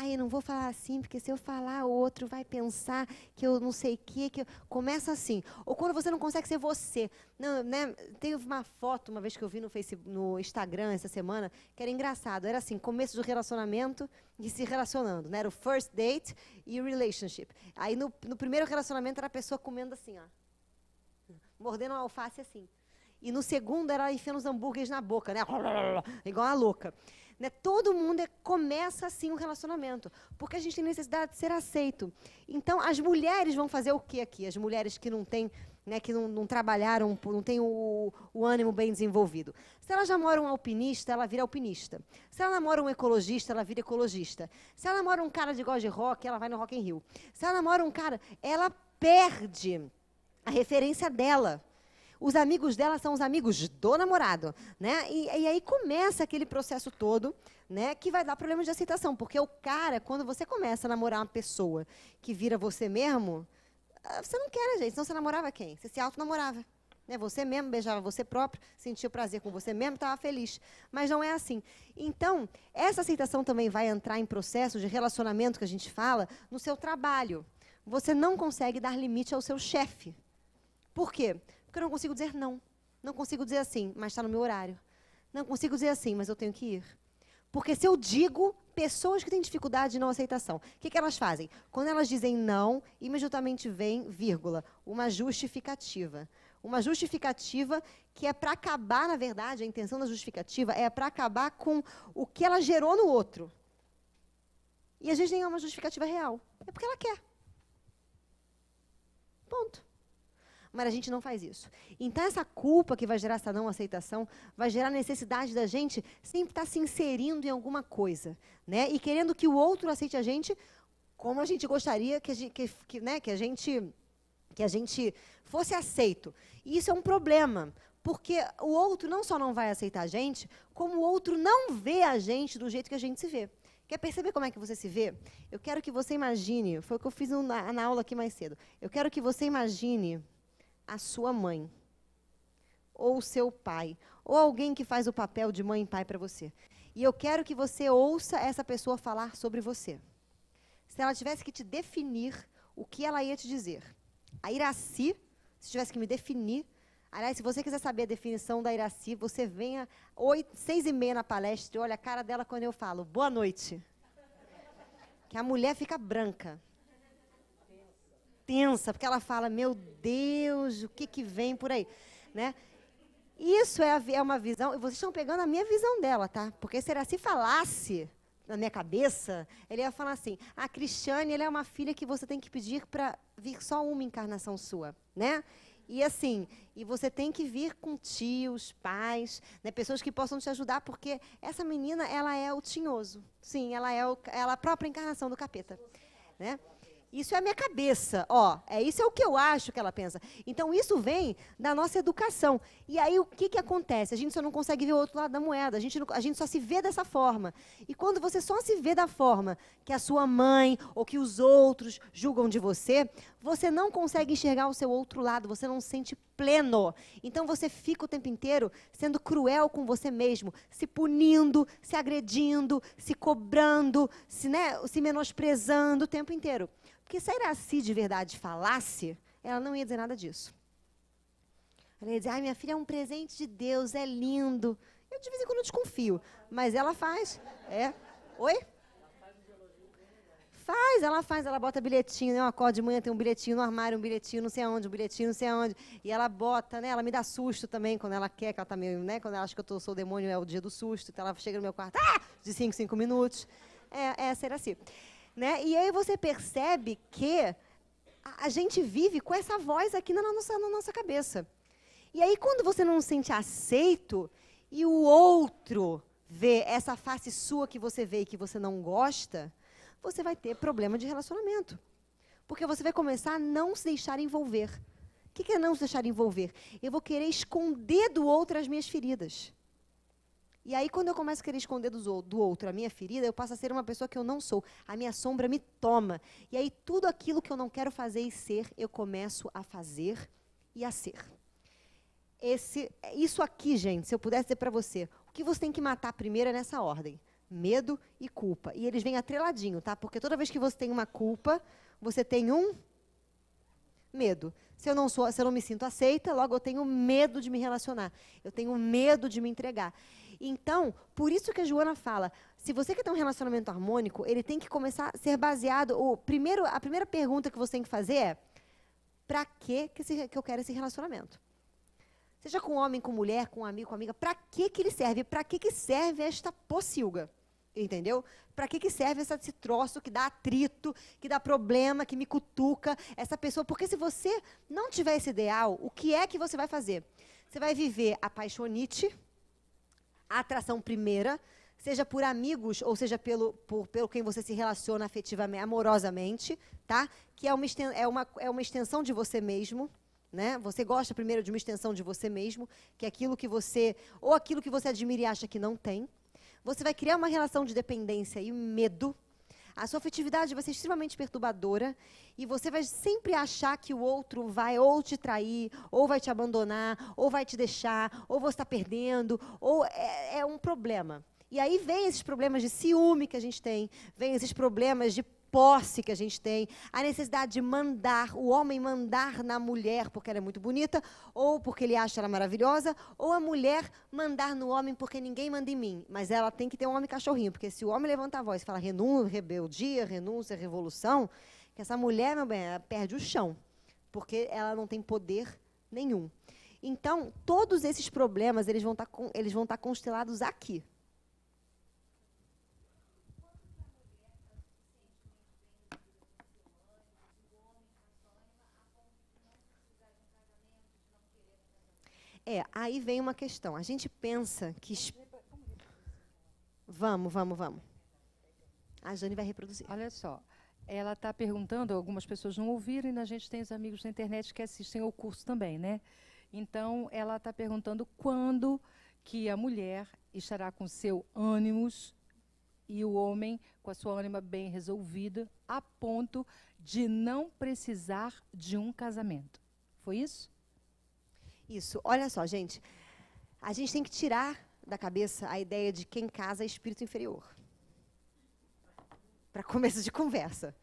Ah, eu não vou falar assim, porque se eu falar, o outro vai pensar que eu não sei o quê. Que eu... Começa assim. Ou quando você não consegue ser você. Não, né? Teve uma foto, uma vez que eu vi no, Facebook, no Instagram essa semana, que era engraçado. Era assim, começo do relacionamento e se relacionando. Né? Era o first date e relationship. Aí no, no primeiro relacionamento era a pessoa comendo assim, ó. Mordendo uma alface assim. E no segundo era enfiando os hambúrgueres na boca, né? Igual uma louca. Né? Todo mundo é, começa assim um relacionamento, porque a gente tem necessidade de ser aceito. Então, as mulheres vão fazer o que aqui? As mulheres que não têm, né, que não, não trabalharam, não têm o, o, ânimo bem desenvolvido. Se ela já mora um alpinista, ela vira alpinista. Se ela namora um ecologista, ela vira ecologista. Se ela namora um cara de gosta de rock, ela vai no Rock in Rio. Se ela namora um cara, ela perde a referência dela. Os amigos dela são os amigos do namorado, né? E, e aí começa aquele processo todo, né? Que vai dar problemas de aceitação, porque o cara, quando você começa a namorar uma pessoa que vira você mesmo, ah, você não quer, gente. Senão você namorava quem? Você se auto-namorava. Né? Você mesmo beijava você próprio, sentia prazer com você mesmo, estava feliz. Mas não é assim. Então, essa aceitação também vai entrar em processo de relacionamento que a gente fala no seu trabalho. Você não consegue dar limite ao seu chefe. Por quê? Porque eu não consigo dizer não. Não consigo dizer assim, mas está no meu horário. Não consigo dizer assim, mas eu tenho que ir. Porque se eu digo, pessoas que têm dificuldade de não aceitação, o que, que elas fazem? Quando elas dizem não, imediatamente vem, vírgula, uma justificativa. Uma justificativa que é para acabar, na verdade, a intenção da justificativa é para acabar com o que ela gerou no outro. E às vezes nem é uma justificativa real. É porque ela quer. Ponto mas a gente não faz isso. Então, essa culpa que vai gerar essa não aceitação vai gerar a necessidade da gente sempre estar tá se inserindo em alguma coisa, né? E querendo que o outro aceite a gente como a gente gostaria que a gente, que, que, né, que a gente, que a gente fosse aceito. E isso é um problema, porque o outro não só não vai aceitar a gente, como o outro não vê a gente do jeito que a gente se vê. Quer perceber como é que você se vê? Eu quero que você imagine, foi o que eu fiz na, na aula aqui mais cedo. Eu quero que você imagine a sua mãe, ou o seu pai, ou alguém que faz o papel de mãe e pai para você. E eu quero que você ouça essa pessoa falar sobre você. Se ela tivesse que te definir, o que ela ia te dizer? A Iraci, se tivesse que me definir, aliás, se você quiser saber a definição da Iraci, você venha oito, seis e meia na palestra e olha a cara dela quando eu falo, boa noite. Que a mulher fica branca tensa, porque ela fala: Meu Deus, o que, que vem por aí? Né? Isso é, é uma visão, vocês estão pegando a minha visão dela, tá? Porque será se falasse na minha cabeça, ele ia falar assim: a Cristiane ela é uma filha que você tem que pedir para vir só uma encarnação sua, né? E assim, e você tem que vir com tios, pais, né, pessoas que possam te ajudar, porque essa menina, ela é o tinhoso. Sim, ela é, o, ela é a própria encarnação do capeta. Né? Isso é a minha cabeça, ó. É isso é o que eu acho que ela pensa. Então isso vem da nossa educação. E aí o que, que acontece? A gente só não consegue ver o outro lado da moeda. A gente, não, a gente só se vê dessa forma. E quando você só se vê da forma que a sua mãe ou que os outros julgam de você, você não consegue enxergar o seu outro lado. Você não se sente pleno. Então você fica o tempo inteiro sendo cruel com você mesmo, se punindo, se agredindo, se cobrando, se, né, se menosprezando o tempo inteiro. Porque se a Iraci de verdade falasse, ela não ia dizer nada disso. Ela ia dizer, ai, minha filha é um presente de Deus, é lindo. Eu de vez em quando desconfio, mas ela faz. É. Oi? Faz, ela faz, ela bota bilhetinho, né? Eu acordo de manhã, tem um bilhetinho no armário, um bilhetinho não sei aonde, um bilhetinho não sei aonde. E ela bota, né? Ela me dá susto também quando ela quer, que ela tá meio, né? Quando ela acha que eu tô, sou o demônio, é o dia do susto. Então ela chega no meu quarto, ah! De cinco, cinco minutos. É, é era assim. Né? E aí você percebe que a gente vive com essa voz aqui na nossa, na nossa cabeça. E aí, quando você não se sente aceito e o outro vê essa face sua que você vê e que você não gosta, você vai ter problema de relacionamento. Porque você vai começar a não se deixar envolver. O que é não se deixar envolver? Eu vou querer esconder do outro as minhas feridas. E aí, quando eu começo a querer esconder do, do outro a minha ferida, eu passo a ser uma pessoa que eu não sou. A minha sombra me toma. E aí, tudo aquilo que eu não quero fazer e ser, eu começo a fazer e a ser. Esse, isso aqui, gente, se eu pudesse dizer para você, o que você tem que matar primeiro é nessa ordem: medo e culpa. E eles vêm atreladinho, tá? Porque toda vez que você tem uma culpa, você tem um medo. Se eu não sou, se eu não me sinto aceita, logo eu tenho medo de me relacionar. Eu tenho medo de me entregar. Então, por isso que a Joana fala, se você quer ter um relacionamento harmônico, ele tem que começar a ser baseado, o primeiro, a primeira pergunta que você tem que fazer é, para que, que, eu quero esse relacionamento? Seja com homem, com mulher, com amigo, com amiga, para que, que ele serve? Para que, que serve esta pocilga? Entendeu? Para que, que serve esse troço que dá atrito, que dá problema, que me cutuca, essa pessoa? Porque se você não tiver esse ideal, o que é que você vai fazer? Você vai viver apaixonite, a atração primeira, seja por amigos ou seja pelo, por, pelo quem você se relaciona afetivamente, amorosamente, tá? Que é uma, é, uma, é uma extensão de você mesmo, né? Você gosta primeiro de uma extensão de você mesmo, que é aquilo que você, ou aquilo que você admira e acha que não tem. Você vai criar uma relação de dependência e medo, a sua afetividade vai ser extremamente perturbadora e você vai sempre achar que o outro vai ou te trair, ou vai te abandonar, ou vai te deixar, ou você está perdendo, ou é, é um problema. E aí vem esses problemas de ciúme que a gente tem, vem esses problemas de posse que a gente tem, a necessidade de mandar, o homem mandar na mulher porque ela é muito bonita, ou porque ele acha ela maravilhosa, ou a mulher mandar no homem porque ninguém manda em mim. Mas ela tem que ter um homem cachorrinho, porque se o homem levanta a voz e fala renúncia, rebeldia, renúncia, revolução, que essa mulher, meu bem, ela perde o chão, porque ela não tem poder nenhum. Então, todos esses problemas, eles vão estar, tá eles vão estar tá constelados aqui, É, aí vem uma questão. A gente pensa que. Vamos, vamos, vamos. A Jane vai reproduzir. Olha só. Ela está perguntando, algumas pessoas não ouviram, e a gente tem os amigos da internet que assistem ao curso também, né? Então, ela está perguntando quando que a mulher estará com seu ânimos e o homem com a sua ânima bem resolvida, a ponto de não precisar de um casamento. Foi isso? Isso. Olha só, gente. A gente tem que tirar da cabeça a ideia de quem casa é espírito inferior. Para começo de conversa.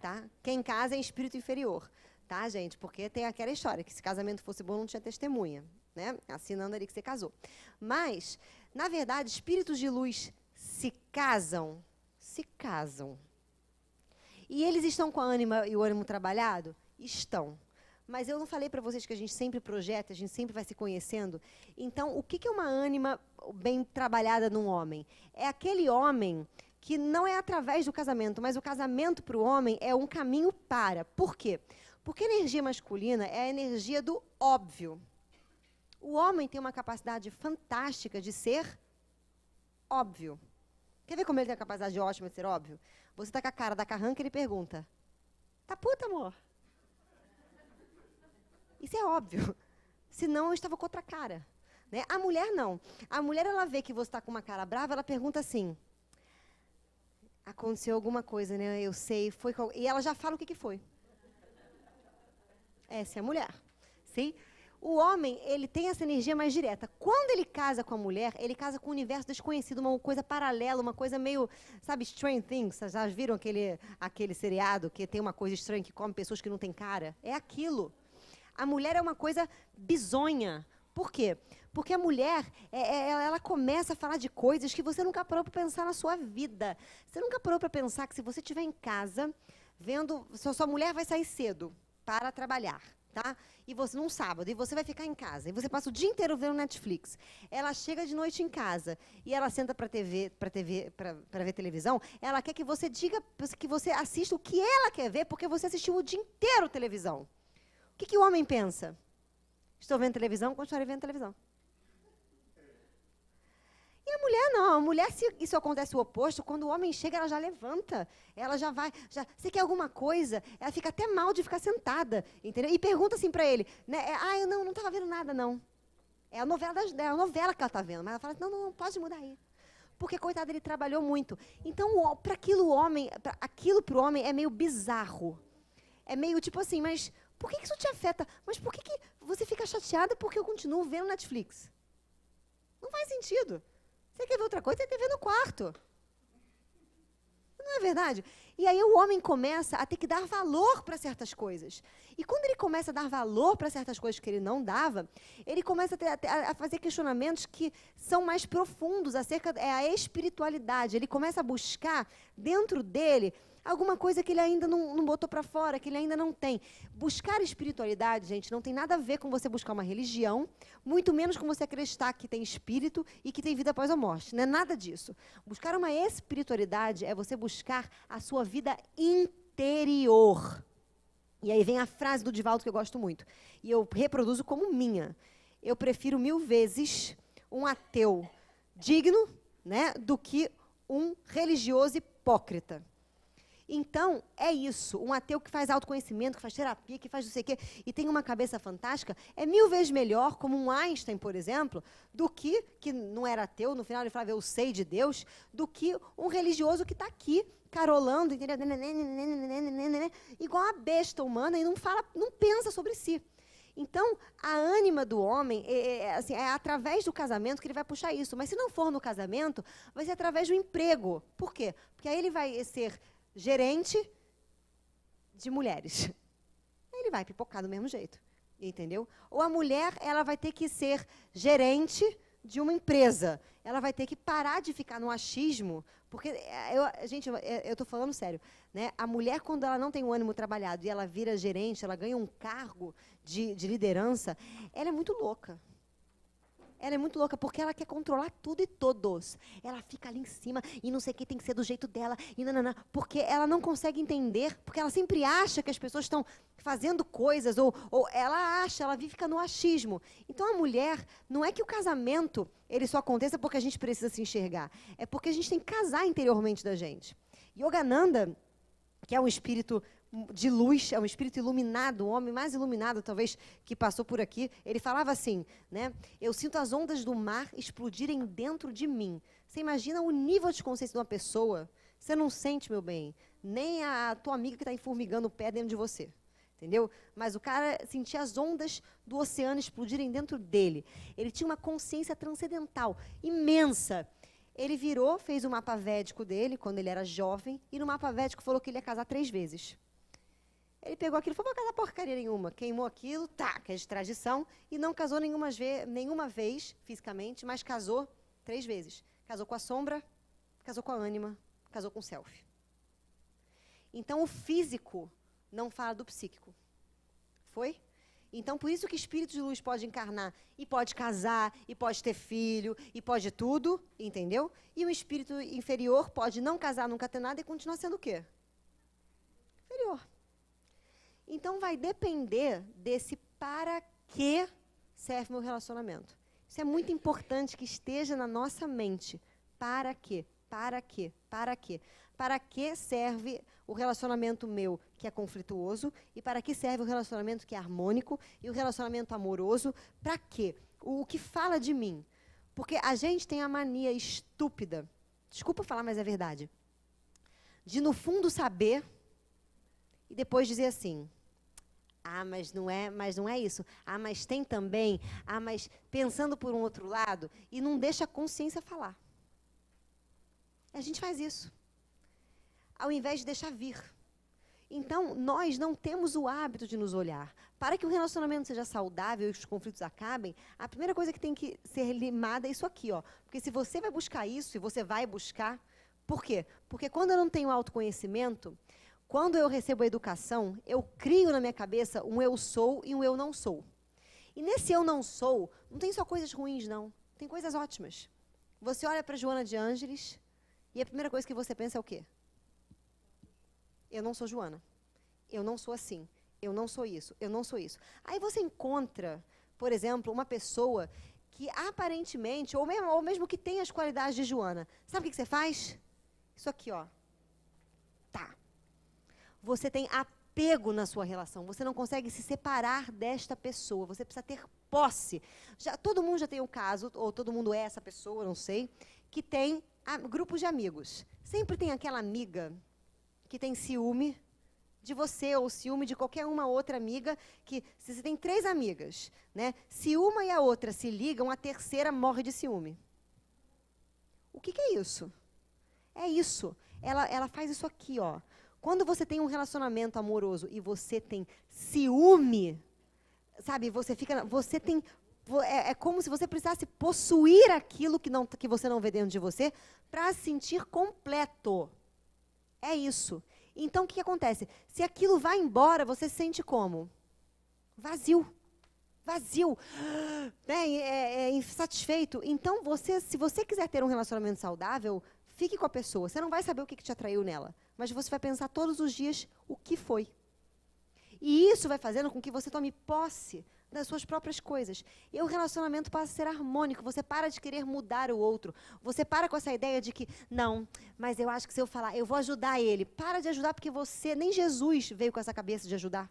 Tá? Quem casa é espírito inferior. Tá, gente? Porque tem aquela história que se casamento fosse bom não tinha testemunha. Né? Assinando ali que você casou. Mas, na verdade, espíritos de luz se casam. Se casam. E eles estão com a ânima e o ânimo trabalhado? Estão. Mas eu não falei para vocês que a gente sempre projeta, a gente sempre vai se conhecendo. Então, o que, que é uma ânima bem trabalhada num homem? É aquele homem que não é através do casamento, mas o casamento para o homem é um caminho para. Por quê? Porque a energia masculina é a energia do óbvio. O homem tem uma capacidade fantástica de ser óbvio. Quer ver como ele tem a capacidade ótima de ser óbvio? Você está com a cara da carranca e ele pergunta: Tá puta, amor? Isso é óbvio. Senão eu estava com outra cara. Né? A mulher não. A mulher, ela vê que você está com uma cara brava, ela pergunta assim: aconteceu alguma coisa, né? Eu sei, foi. E ela já fala o que, que foi. Essa é a mulher. Sim? O homem, ele tem essa energia mais direta. Quando ele casa com a mulher, ele casa com um universo desconhecido, uma coisa paralela, uma coisa meio, sabe, Strange Things. Vocês já viram aquele, aquele seriado que tem uma coisa estranha que come pessoas que não têm cara? É aquilo a mulher é uma coisa bizonha. Por quê? Porque a mulher, é, é, ela começa a falar de coisas que você nunca parou para pensar na sua vida. Você nunca parou para pensar que se você estiver em casa, vendo, se a sua mulher vai sair cedo para trabalhar, tá? E você num sábado, e você vai ficar em casa, e você passa o dia inteiro vendo Netflix. Ela chega de noite em casa e ela senta para TV, para TV, para ver televisão. Ela quer que você diga que você assista o que ela quer ver, porque você assistiu o dia inteiro televisão. O que, que o homem pensa? Estou vendo televisão, continuarei vendo televisão. E a mulher não, a mulher, se isso acontece o oposto, quando o homem chega, ela já levanta, ela já vai, já, você quer alguma coisa? Ela fica até mal de ficar sentada, entendeu? E pergunta assim para ele, né, é, ah, eu não, não estava vendo nada, não. É a novela, da é a novela que ela está vendo, mas ela fala, assim, não, não, não, pode mudar aí. Porque, coitado, ele trabalhou muito. Então, para aquilo o homem, pra, aquilo para o homem é meio bizarro. É meio tipo assim, mas por que, isso te afeta? Mas por que, que você fica chateada porque eu continuo vendo Netflix? Não faz sentido. Você quer ver outra coisa, você quer ver no quarto. Não é verdade? E aí o homem começa a ter que dar valor para certas coisas. E quando ele começa a dar valor para certas coisas que ele não dava, ele começa a, ter, a, fazer questionamentos que são mais profundos acerca é a espiritualidade. Ele começa a buscar dentro dele alguma coisa que ele ainda não, não botou para fora, que ele ainda não tem. Buscar espiritualidade, gente, não tem nada a ver com você buscar uma religião, muito menos com você acreditar que tem espírito e que tem vida após a morte. Não é nada disso. Buscar uma espiritualidade é você buscar a sua vida interior. E aí vem a frase do Divaldo que eu gosto muito. E eu reproduzo como minha. Eu prefiro mil vezes um ateu digno né, do que um religioso hipócrita. Então, é isso. Um ateu que faz autoconhecimento, que faz terapia, que faz não sei o quê, e tem uma cabeça fantástica, é mil vezes melhor, como um Einstein, por exemplo, do que, que não era ateu, no final ele falava, eu sei de Deus, do que um religioso que está aqui, carolando, entendeu? Igual a besta humana e não fala, não pensa sobre si. Então, a ânima do homem é, é, é, assim, é através do casamento que ele vai puxar isso. Mas se não for no casamento, vai ser através do emprego. Por quê? Porque aí ele vai ser gerente de mulheres. Ele vai pipocar do mesmo jeito, entendeu? Ou a mulher, ela vai ter que ser gerente de uma empresa. Ela vai ter que parar de ficar no achismo, porque, é, eu, gente, eu estou falando sério. Né? A mulher, quando ela não tem o ânimo trabalhado e ela vira gerente, ela ganha um cargo de, de liderança, ela é muito louca. Ela é muito louca porque ela quer controlar tudo e todos. Ela fica ali em cima e não sei o que tem que ser do jeito dela e nananã, porque ela não consegue entender, porque ela sempre acha que as pessoas estão fazendo coisas ou, ou ela acha, ela fica no achismo. Então a mulher não é que o casamento ele só aconteça porque a gente precisa se enxergar, é porque a gente tem que casar interiormente da gente. Yogananda, que é um espírito de luz, é um espírito iluminado, o homem mais iluminado talvez que passou por aqui. Ele falava assim, né? Eu sinto as ondas do mar explodirem dentro de mim. Você imagina o nível de consciência de uma pessoa? Você não sente, meu bem, nem a tua amiga que está formigando o pé dentro de você. Entendeu? Mas o cara sentia as ondas do oceano explodirem dentro dele. Ele tinha uma consciência transcendental imensa. Ele virou, fez o mapa védico dele quando ele era jovem, e no mapa védico falou que ele ia casar três vezes. Ele pegou aquilo, foi vou casar porcaria nenhuma. Queimou aquilo, tá, que é de tradição, e não casou nenhuma, ve nenhuma vez fisicamente, mas casou três vezes. Casou com a sombra, casou com a ânima, casou com o self. Então o físico não fala do psíquico. Foi? Então por isso que espírito de luz pode encarnar e pode casar e pode ter filho e pode tudo, entendeu? E o espírito inferior pode não casar, nunca ter nada e continuar sendo o quê? Então, vai depender desse para que serve meu relacionamento. Isso é muito importante que esteja na nossa mente. Para que? Para que? Para que? Para que serve o relacionamento meu que é conflituoso e para que serve o relacionamento que é harmônico e o relacionamento amoroso? Para quê? o que fala de mim? Porque a gente tem a mania estúpida, desculpa falar, mas é verdade, de no fundo saber e depois dizer assim: ah, mas não é, mas não é isso. Ah, mas tem também. Ah, mas pensando por um outro lado e não deixa a consciência falar. A gente faz isso. Ao invés de deixar vir. Então, nós não temos o hábito de nos olhar. Para que o relacionamento seja saudável e os conflitos acabem, a primeira coisa que tem que ser limada é isso aqui, ó. Porque se você vai buscar isso, e você vai buscar, por quê? Porque quando eu não tenho autoconhecimento, quando eu recebo a educação, eu crio na minha cabeça um eu sou e um eu não sou. E nesse eu não sou, não tem só coisas ruins, não. Tem coisas ótimas. Você olha para Joana de Ângeles e a primeira coisa que você pensa é o quê? Eu não sou Joana. Eu não sou assim. Eu não sou isso. Eu não sou isso. Aí você encontra, por exemplo, uma pessoa que aparentemente, ou mesmo, ou mesmo que tem as qualidades de Joana. Sabe o que você faz? Isso aqui, ó você tem apego na sua relação, você não consegue se separar desta pessoa, você precisa ter posse. Já, todo mundo já tem um caso, ou todo mundo é essa pessoa, não sei, que tem a, grupos de amigos. Sempre tem aquela amiga que tem ciúme de você ou ciúme de qualquer uma outra amiga que se você tem três amigas, né? Se uma e a outra se ligam, a terceira morre de ciúme. O que, que é isso? É isso. Ela, ela faz isso aqui, ó. Quando você tem um relacionamento amoroso e você tem ciúme, sabe, você fica, você tem é, é como se você precisasse possuir aquilo que, não, que você não vê dentro de você para se sentir completo. É isso. Então o que, que acontece? Se aquilo vai embora, você se sente como? Vazio vazio, né, é, é insatisfeito. Então, você, se você quiser ter um relacionamento saudável, fique com a pessoa. Você não vai saber o que, que te atraiu nela mas você vai pensar todos os dias o que foi. E isso vai fazendo com que você tome posse das suas próprias coisas. E o relacionamento passa a ser harmônico, você para de querer mudar o outro. Você para com essa ideia de que, não, mas eu acho que se eu falar, eu vou ajudar ele. Para de ajudar porque você, nem Jesus veio com essa cabeça de ajudar.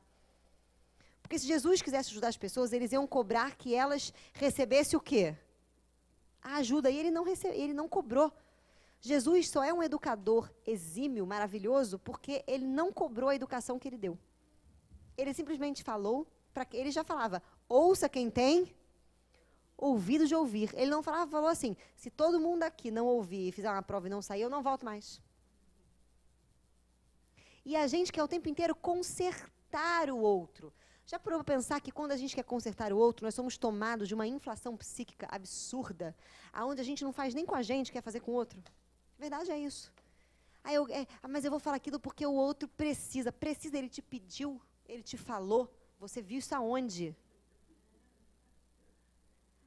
Porque se Jesus quisesse ajudar as pessoas, eles iam cobrar que elas recebessem o quê? A ajuda. E ele não, recebe, ele não cobrou. Jesus só é um educador exímio, maravilhoso, porque ele não cobrou a educação que ele deu. Ele simplesmente falou, para ele já falava, ouça quem tem ouvido de ouvir. Ele não falava, falou assim, se todo mundo aqui não ouvir e fizer uma prova e não sair, eu não volto mais. E a gente quer o tempo inteiro consertar o outro. Já parou para pensar que quando a gente quer consertar o outro, nós somos tomados de uma inflação psíquica absurda, aonde a gente não faz nem com a gente, quer fazer com o outro? A verdade é isso. Aí eu, é, ah, mas eu vou falar aquilo porque o outro precisa. Precisa, ele te pediu, ele te falou. Você viu isso aonde?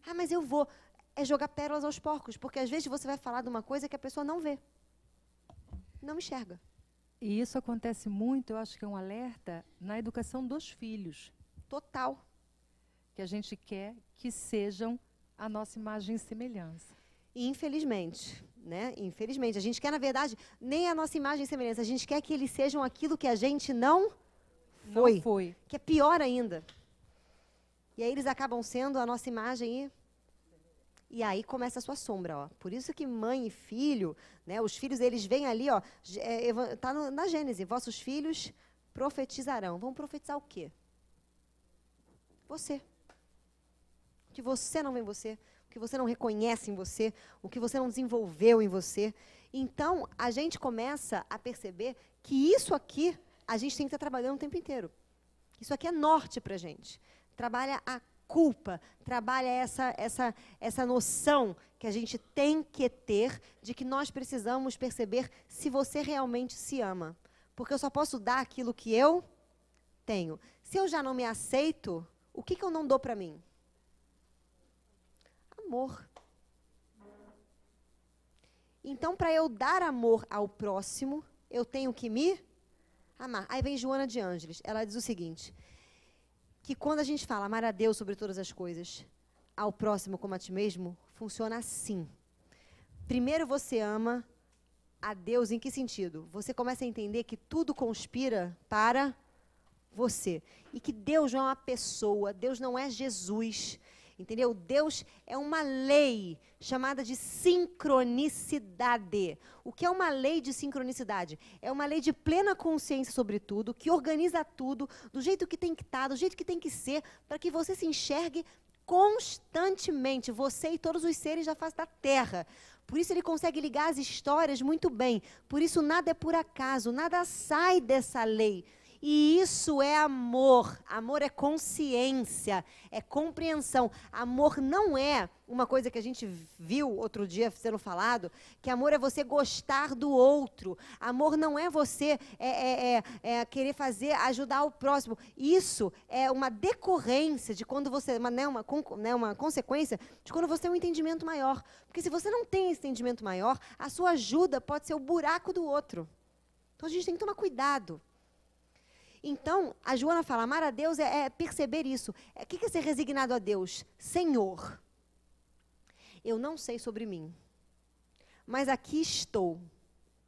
Ah, mas eu vou. É jogar pérolas aos porcos, porque às vezes você vai falar de uma coisa que a pessoa não vê. Não enxerga. E isso acontece muito, eu acho que é um alerta, na educação dos filhos. Total. Que a gente quer que sejam a nossa imagem e semelhança. Infelizmente né? Infelizmente, a gente quer, na verdade, nem a nossa imagem e semelhança. A gente quer que eles sejam aquilo que a gente não foi. Não foi. Que é pior ainda. E aí eles acabam sendo a nossa imagem e e aí começa a sua sombra, ó. Por isso que mãe e filho, né? Os filhos, eles vêm ali, ó. É, tá no, na Gênesis. Vossos filhos profetizarão. Vão profetizar o quê? Você. Que você não vem você o que você não reconhece em você, o que você não desenvolveu em você. Então, a gente começa a perceber que isso aqui a gente tem que estar trabalhando o tempo inteiro. Isso aqui é norte para a gente. Trabalha a culpa, trabalha essa, essa, essa noção que a gente tem que ter de que nós precisamos perceber se você realmente se ama. Porque eu só posso dar aquilo que eu tenho. Se eu já não me aceito, o que, que eu não dou para mim? amor. Então, para eu dar amor ao próximo, eu tenho que me amar. Aí vem Joana de Ângeles. Ela diz o seguinte: que quando a gente fala amar a Deus sobre todas as coisas, ao próximo como a ti mesmo, funciona assim. Primeiro você ama a Deus em que sentido? Você começa a entender que tudo conspira para você. E que Deus não é uma pessoa, Deus não é Jesus, Entendeu? Deus é uma lei chamada de sincronicidade. O que é uma lei de sincronicidade? É uma lei de plena consciência sobre tudo, que organiza tudo do jeito que tem que estar, tá, do jeito que tem que ser, para que você se enxergue constantemente, você e todos os seres da face da terra. Por isso ele consegue ligar as histórias muito bem. Por isso nada é por acaso, nada sai dessa lei e isso é amor. Amor é consciência, é compreensão. Amor não é uma coisa que a gente viu outro dia sendo falado, que amor é você gostar do outro. Amor não é você é, é, é, é querer fazer, ajudar o próximo. Isso é uma decorrência de quando você, uma, né, uma, né, uma consequência de quando você tem um entendimento maior. Porque se você não tem esse entendimento maior, a sua ajuda pode ser o buraco do outro. Então a gente tem que tomar cuidado. Então, a Joana fala, amar a Deus é, é perceber isso. É, o que é ser resignado a Deus? Senhor, eu não sei sobre mim, mas aqui estou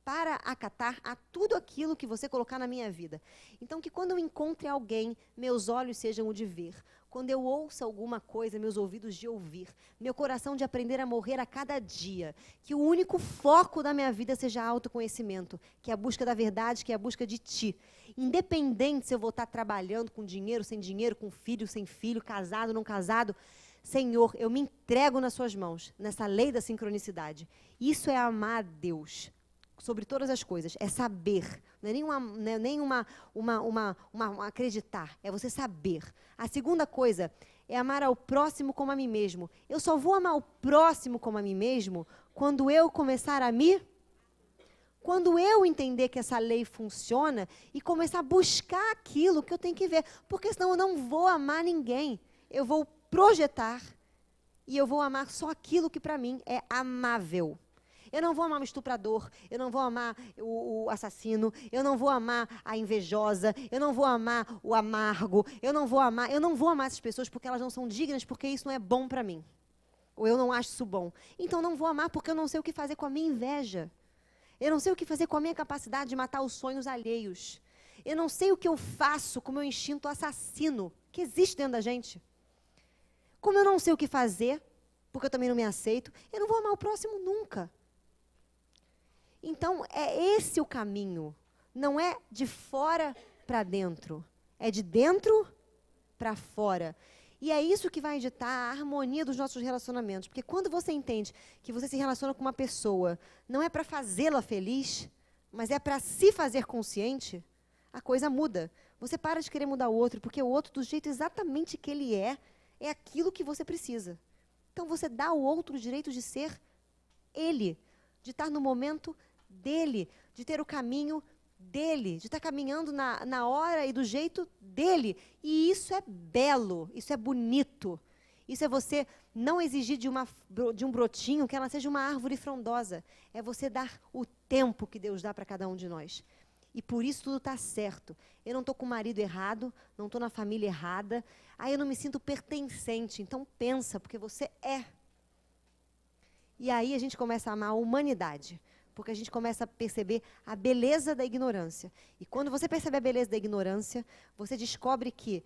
para acatar a tudo aquilo que você colocar na minha vida. Então, que quando eu encontre alguém, meus olhos sejam o de ver, quando eu ouço alguma coisa, meus ouvidos de ouvir, meu coração de aprender a morrer a cada dia, que o único foco da minha vida seja autoconhecimento, que é a busca da verdade, que é a busca de ti. Independente se eu vou estar trabalhando com dinheiro, sem dinheiro, com filho, sem filho, casado, não casado, Senhor, eu me entrego nas suas mãos, nessa lei da sincronicidade. Isso é amar a Deus sobre todas as coisas, é saber. Não é nem, uma, não é nem uma, uma, uma, uma, acreditar, é você saber. A segunda coisa é amar ao próximo como a mim mesmo. Eu só vou amar o próximo como a mim mesmo quando eu começar a me. Quando eu entender que essa lei funciona e começar a buscar aquilo que eu tenho que ver. Porque senão eu não vou amar ninguém. Eu vou projetar e eu vou amar só aquilo que para mim é amável. Eu não vou amar o estuprador, eu não vou amar o, o, assassino, eu não vou amar a invejosa, eu não vou amar o amargo, eu não vou amar, eu não vou amar essas pessoas porque elas não são dignas, porque isso não é bom para mim. Ou eu não acho isso bom. Então não vou amar porque eu não sei o que fazer com a minha inveja. Eu não sei o que fazer com a minha capacidade de matar os sonhos alheios. Eu não sei o que eu faço com o meu instinto assassino que existe dentro da gente. Como eu não sei o que fazer, porque eu também não me aceito, eu não vou amar o próximo nunca. Então, é esse o caminho. Não é de fora para dentro, é de dentro para fora. E é isso que vai editar a harmonia dos nossos relacionamentos. Porque quando você entende que você se relaciona com uma pessoa, não é para fazê-la feliz, mas é para se fazer consciente, a coisa muda. Você para de querer mudar o outro, porque o outro, do jeito exatamente que ele é, é aquilo que você precisa. Então você dá ao outro o direito de ser ele, de estar no momento dele, de ter o caminho dele, de estar caminhando na, na hora e do jeito dele. E isso é belo, isso é bonito. Isso é você não exigir de, uma, de um brotinho que ela seja uma árvore frondosa. É você dar o tempo que Deus dá para cada um de nós. E por isso tudo está certo. Eu não estou com o marido errado, não estou na família errada. Aí eu não me sinto pertencente. Então pensa, porque você é. E aí a gente começa a amar a humanidade porque a gente começa a perceber a beleza da ignorância. E quando você percebe a beleza da ignorância, você descobre que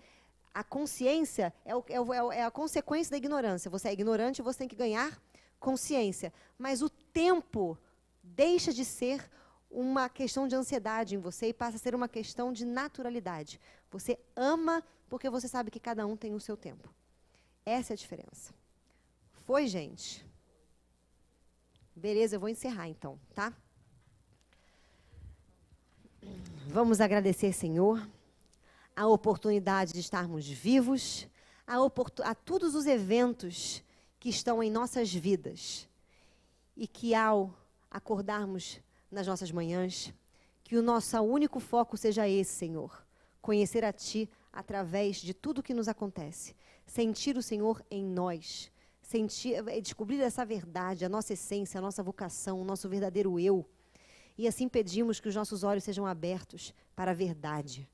a consciência é, é, o, é, o, é a consequência da ignorância. Você é ignorante, você tem que ganhar consciência. Mas o tempo deixa de ser uma questão de ansiedade em você e passa a ser uma questão de naturalidade. Você ama porque você sabe que cada um tem o seu tempo. Essa é a diferença. Foi, gente. Beleza, eu vou encerrar então, tá? Vamos agradecer, Senhor, a oportunidade de estarmos vivos, a, a todos os eventos que estão em nossas vidas e que ao acordarmos nas nossas manhãs, que o nosso único foco seja esse, Senhor, conhecer a Ti através de tudo que nos acontece, sentir o Senhor em nós sentir, é, descobrir essa verdade, a nossa essência, a nossa vocação, o nosso verdadeiro eu. E assim pedimos que os nossos olhos sejam abertos para a verdade.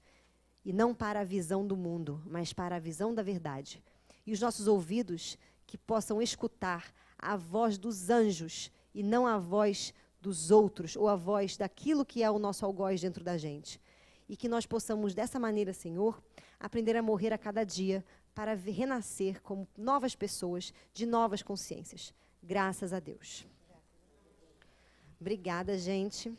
E não para a visão do mundo, mas para a visão da verdade. E os nossos ouvidos que possam escutar a voz dos anjos e não a voz dos outros ou a voz daquilo que é o nosso algoz dentro da gente. E que nós possamos, dessa maneira, Senhor, aprender a morrer a cada dia para renascer como novas pessoas de novas consciências. Graças a Deus. Obrigada, gente.